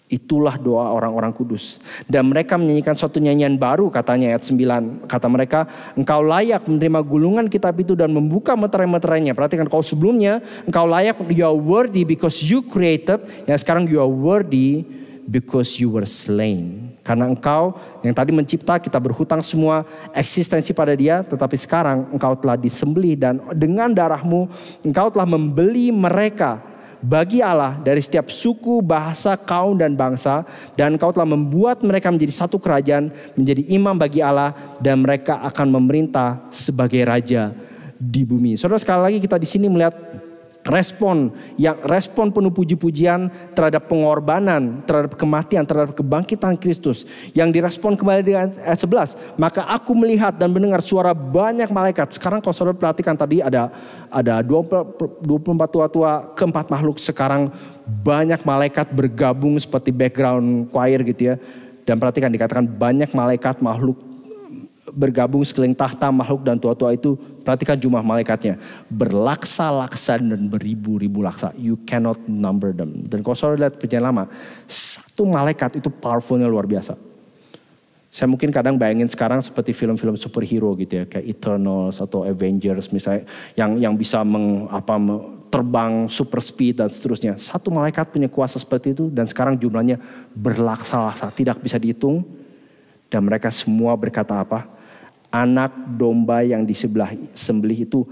Speaker 1: Itulah doa orang-orang kudus. Dan mereka menyanyikan suatu nyanyian baru katanya ayat 9. Kata mereka, engkau layak menerima gulungan kitab itu dan membuka meterai-meterainya. Perhatikan kalau sebelumnya, engkau layak, you are worthy because you created. Yang sekarang you are worthy because you were slain. Karena engkau yang tadi mencipta, kita berhutang semua eksistensi pada dia. Tetapi sekarang engkau telah disembelih dan dengan darahmu engkau telah membeli mereka bagi Allah dari setiap suku, bahasa, kaum, dan bangsa. Dan Kau telah membuat mereka menjadi satu kerajaan, menjadi imam bagi Allah. Dan mereka akan memerintah sebagai raja di bumi. Saudara sekali lagi kita di sini melihat respon yang respon penuh puji-pujian terhadap pengorbanan, terhadap kematian, terhadap kebangkitan Kristus yang direspon kembali dengan ayat 11. Maka aku melihat dan mendengar suara banyak malaikat. Sekarang kalau saudara perhatikan tadi ada ada 24 tua-tua keempat makhluk sekarang banyak malaikat bergabung seperti background choir gitu ya. Dan perhatikan dikatakan banyak malaikat makhluk bergabung sekeliling tahta makhluk dan tua-tua itu perhatikan jumlah malaikatnya berlaksa-laksa dan beribu-ribu laksa you cannot number them dan kalau saudara lihat perjanjian lama satu malaikat itu powerfulnya luar biasa saya mungkin kadang bayangin sekarang seperti film-film superhero gitu ya kayak Eternals atau Avengers misalnya yang yang bisa meng, apa terbang super speed dan seterusnya satu malaikat punya kuasa seperti itu dan sekarang jumlahnya berlaksa-laksa tidak bisa dihitung dan mereka semua berkata apa? anak domba yang di sebelah sembelih itu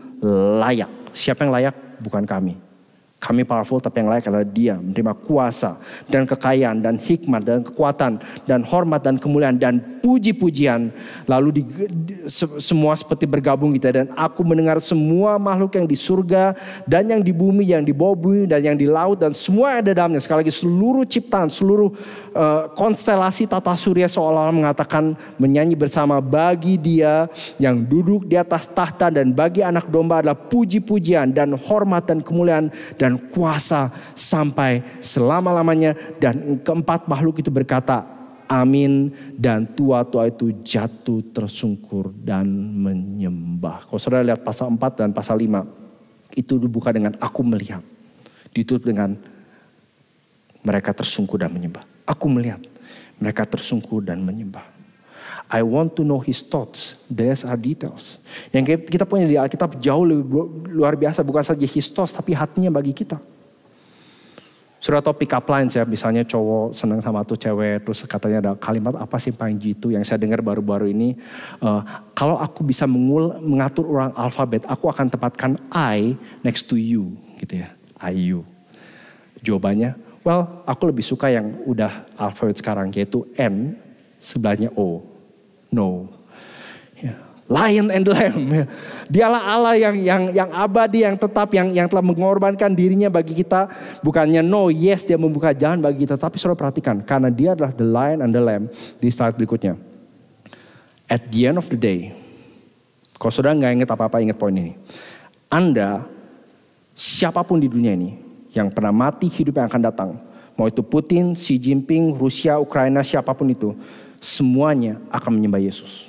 Speaker 1: layak. Siapa yang layak? Bukan kami, kami powerful tapi yang layak adalah dia menerima kuasa dan kekayaan dan hikmat dan kekuatan dan hormat dan kemuliaan dan puji-pujian. Lalu di, di, semua seperti bergabung kita dan aku mendengar semua makhluk yang di surga dan yang di bumi, yang di bawah bumi dan yang di laut dan semua yang ada dalamnya. Sekali lagi seluruh ciptaan, seluruh uh, konstelasi tata surya seolah-olah mengatakan menyanyi bersama bagi dia yang duduk di atas tahta dan bagi anak domba adalah puji-pujian dan hormat dan kemuliaan dan dan kuasa sampai selama-lamanya. Dan keempat makhluk itu berkata, amin. Dan tua-tua itu jatuh tersungkur dan menyembah. Kalau saudara lihat pasal 4 dan pasal 5, itu dibuka dengan aku melihat. Ditutup dengan mereka tersungkur dan menyembah. Aku melihat mereka tersungkur dan menyembah. I want to know his thoughts. There are details. Yang kita punya di Alkitab jauh lebih luar biasa. Bukan saja his thoughts, tapi hatinya bagi kita. Sudah topik pick up lines ya. Misalnya cowok senang sama tuh cewek. Terus katanya ada kalimat apa sih paling jitu yang saya dengar baru-baru ini. Uh, kalau aku bisa mengul, mengatur orang alfabet, aku akan tempatkan I next to you. Gitu ya. I, you. Jawabannya, well aku lebih suka yang udah alfabet sekarang yaitu N sebelahnya O No. Ya. Lion and Lamb. Ya. Dialah Allah yang yang yang abadi, yang tetap, yang yang telah mengorbankan dirinya bagi kita. Bukannya no, yes, dia membuka jalan bagi kita. Tapi saudara perhatikan, karena dia adalah the Lion and the Lamb. Di saat berikutnya. At the end of the day, Kau sudah nggak ingat apa-apa, ingat poin ini. Anda, siapapun di dunia ini, yang pernah mati hidup yang akan datang, mau itu Putin, Xi Jinping, Rusia, Ukraina, siapapun itu, semuanya akan menyembah Yesus.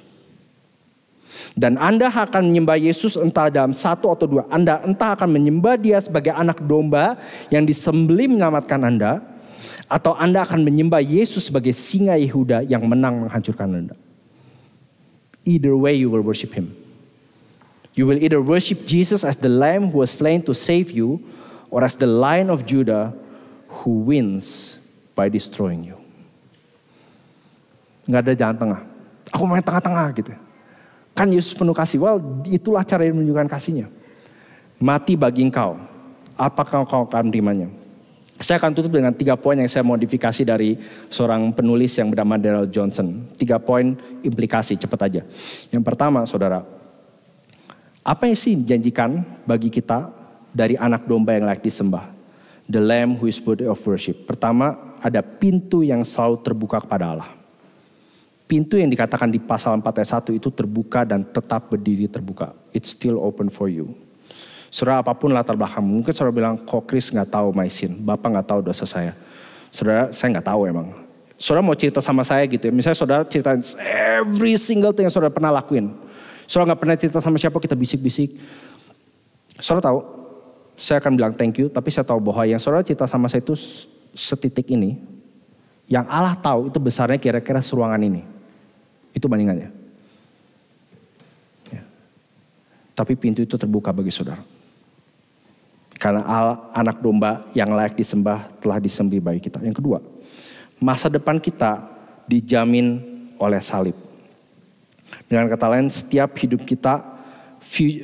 Speaker 1: Dan Anda akan menyembah Yesus entah dalam satu atau dua. Anda entah akan menyembah dia sebagai anak domba yang disembelih menyelamatkan Anda. Atau Anda akan menyembah Yesus sebagai singa Yehuda yang menang menghancurkan Anda. Either way you will worship him. You will either worship Jesus as the lamb who was slain to save you or as the lion of Judah who wins by destroying you. Nggak ada jalan tengah. Aku main tengah-tengah gitu. Kan Yesus penuh kasih. Well, itulah cara yang menunjukkan kasihnya. Mati bagi engkau. Apakah kau akan menerimanya? Saya akan tutup dengan tiga poin yang saya modifikasi dari seorang penulis yang bernama Daryl Johnson. Tiga poin implikasi, cepat aja. Yang pertama, saudara. Apa yang sih dijanjikan bagi kita dari anak domba yang layak disembah? The Lamb who is worthy of worship. Pertama, ada pintu yang selalu terbuka kepada Allah pintu yang dikatakan di pasal 4 ayat 1 itu terbuka dan tetap berdiri terbuka. It's still open for you. Saudara apapun latar belakang, mungkin saudara bilang, kok Chris nggak tahu my sin, Bapak nggak tahu dosa saya. Saudara, saya nggak tahu emang. Saudara mau cerita sama saya gitu ya, misalnya saudara cerita every single thing yang saudara pernah lakuin. Saudara nggak pernah cerita sama siapa, kita bisik-bisik. Saudara tahu, saya akan bilang thank you, tapi saya tahu bahwa yang saudara cerita sama saya itu setitik ini, yang Allah tahu itu besarnya kira-kira seruangan ini. Itu bandingannya. Ya. Tapi pintu itu terbuka bagi saudara. Karena anak domba yang layak disembah telah disembih bagi kita. Yang kedua, masa depan kita dijamin oleh salib. Dengan kata lain, setiap hidup kita, eh,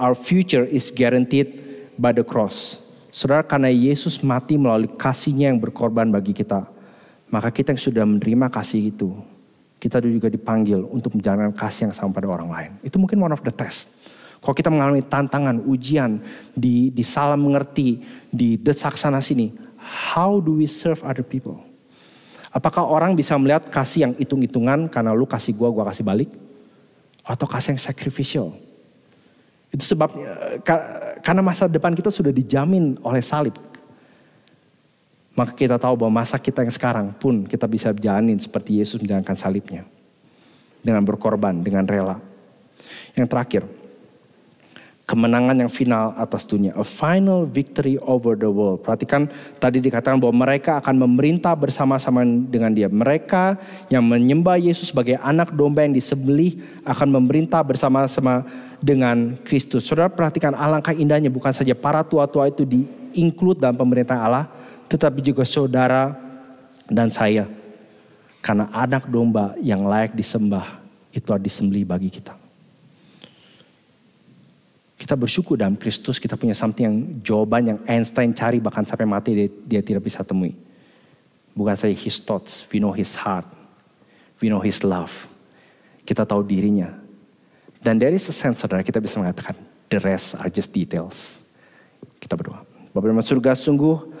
Speaker 1: our future is guaranteed by the cross. Saudara, karena Yesus mati melalui kasihnya yang berkorban bagi kita, maka kita yang sudah menerima kasih itu, kita juga dipanggil untuk menjalankan kasih yang sama pada orang lain. Itu mungkin one of the test. Kalau kita mengalami tantangan, ujian, di, di salah mengerti, di desak sana sini, how do we serve other people? Apakah orang bisa melihat kasih yang hitung-hitungan karena lu kasih gua, gua kasih balik? Atau kasih yang sacrificial? Itu sebabnya, eh, karena masa depan kita sudah dijamin oleh salib. Maka kita tahu bahwa masa kita yang sekarang pun kita bisa jalanin seperti Yesus menjalankan salibnya. Dengan berkorban, dengan rela. Yang terakhir, kemenangan yang final atas dunia. A final victory over the world. Perhatikan tadi dikatakan bahwa mereka akan memerintah bersama-sama dengan dia. Mereka yang menyembah Yesus sebagai anak domba yang disembelih akan memerintah bersama-sama dengan Kristus. Saudara perhatikan alangkah indahnya bukan saja para tua-tua itu di include dalam pemerintahan Allah, tetapi juga saudara dan saya. Karena anak domba yang layak disembah itu disembeli bagi kita. Kita bersyukur dalam Kristus kita punya something yang jawaban yang Einstein cari bahkan sampai mati dia, dia tidak bisa temui. Bukan saya his thoughts, we know his heart, we know his love. Kita tahu dirinya. Dan dari sesen saudara kita bisa mengatakan, the rest are just details. Kita berdoa. Bapak dan surga sungguh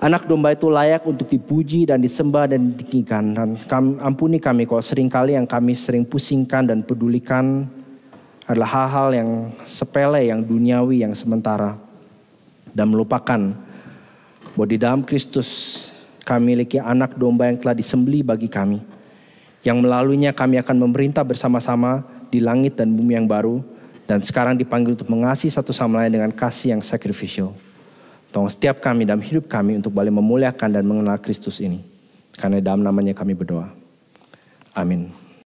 Speaker 1: Anak domba itu layak untuk dipuji dan disembah dan ditinggikan. Dan kami, ampuni kami kalau seringkali yang kami sering pusingkan dan pedulikan adalah hal-hal yang sepele, yang duniawi, yang sementara. Dan melupakan bahwa di dalam Kristus kami miliki anak domba yang telah disembeli bagi kami. Yang melaluinya kami akan memerintah bersama-sama di langit dan bumi yang baru. Dan sekarang dipanggil untuk mengasihi satu sama lain dengan kasih yang sacrificial. Tolong setiap kami dalam hidup kami untuk balik memuliakan dan mengenal Kristus ini. Karena dalam namanya kami berdoa. Amin.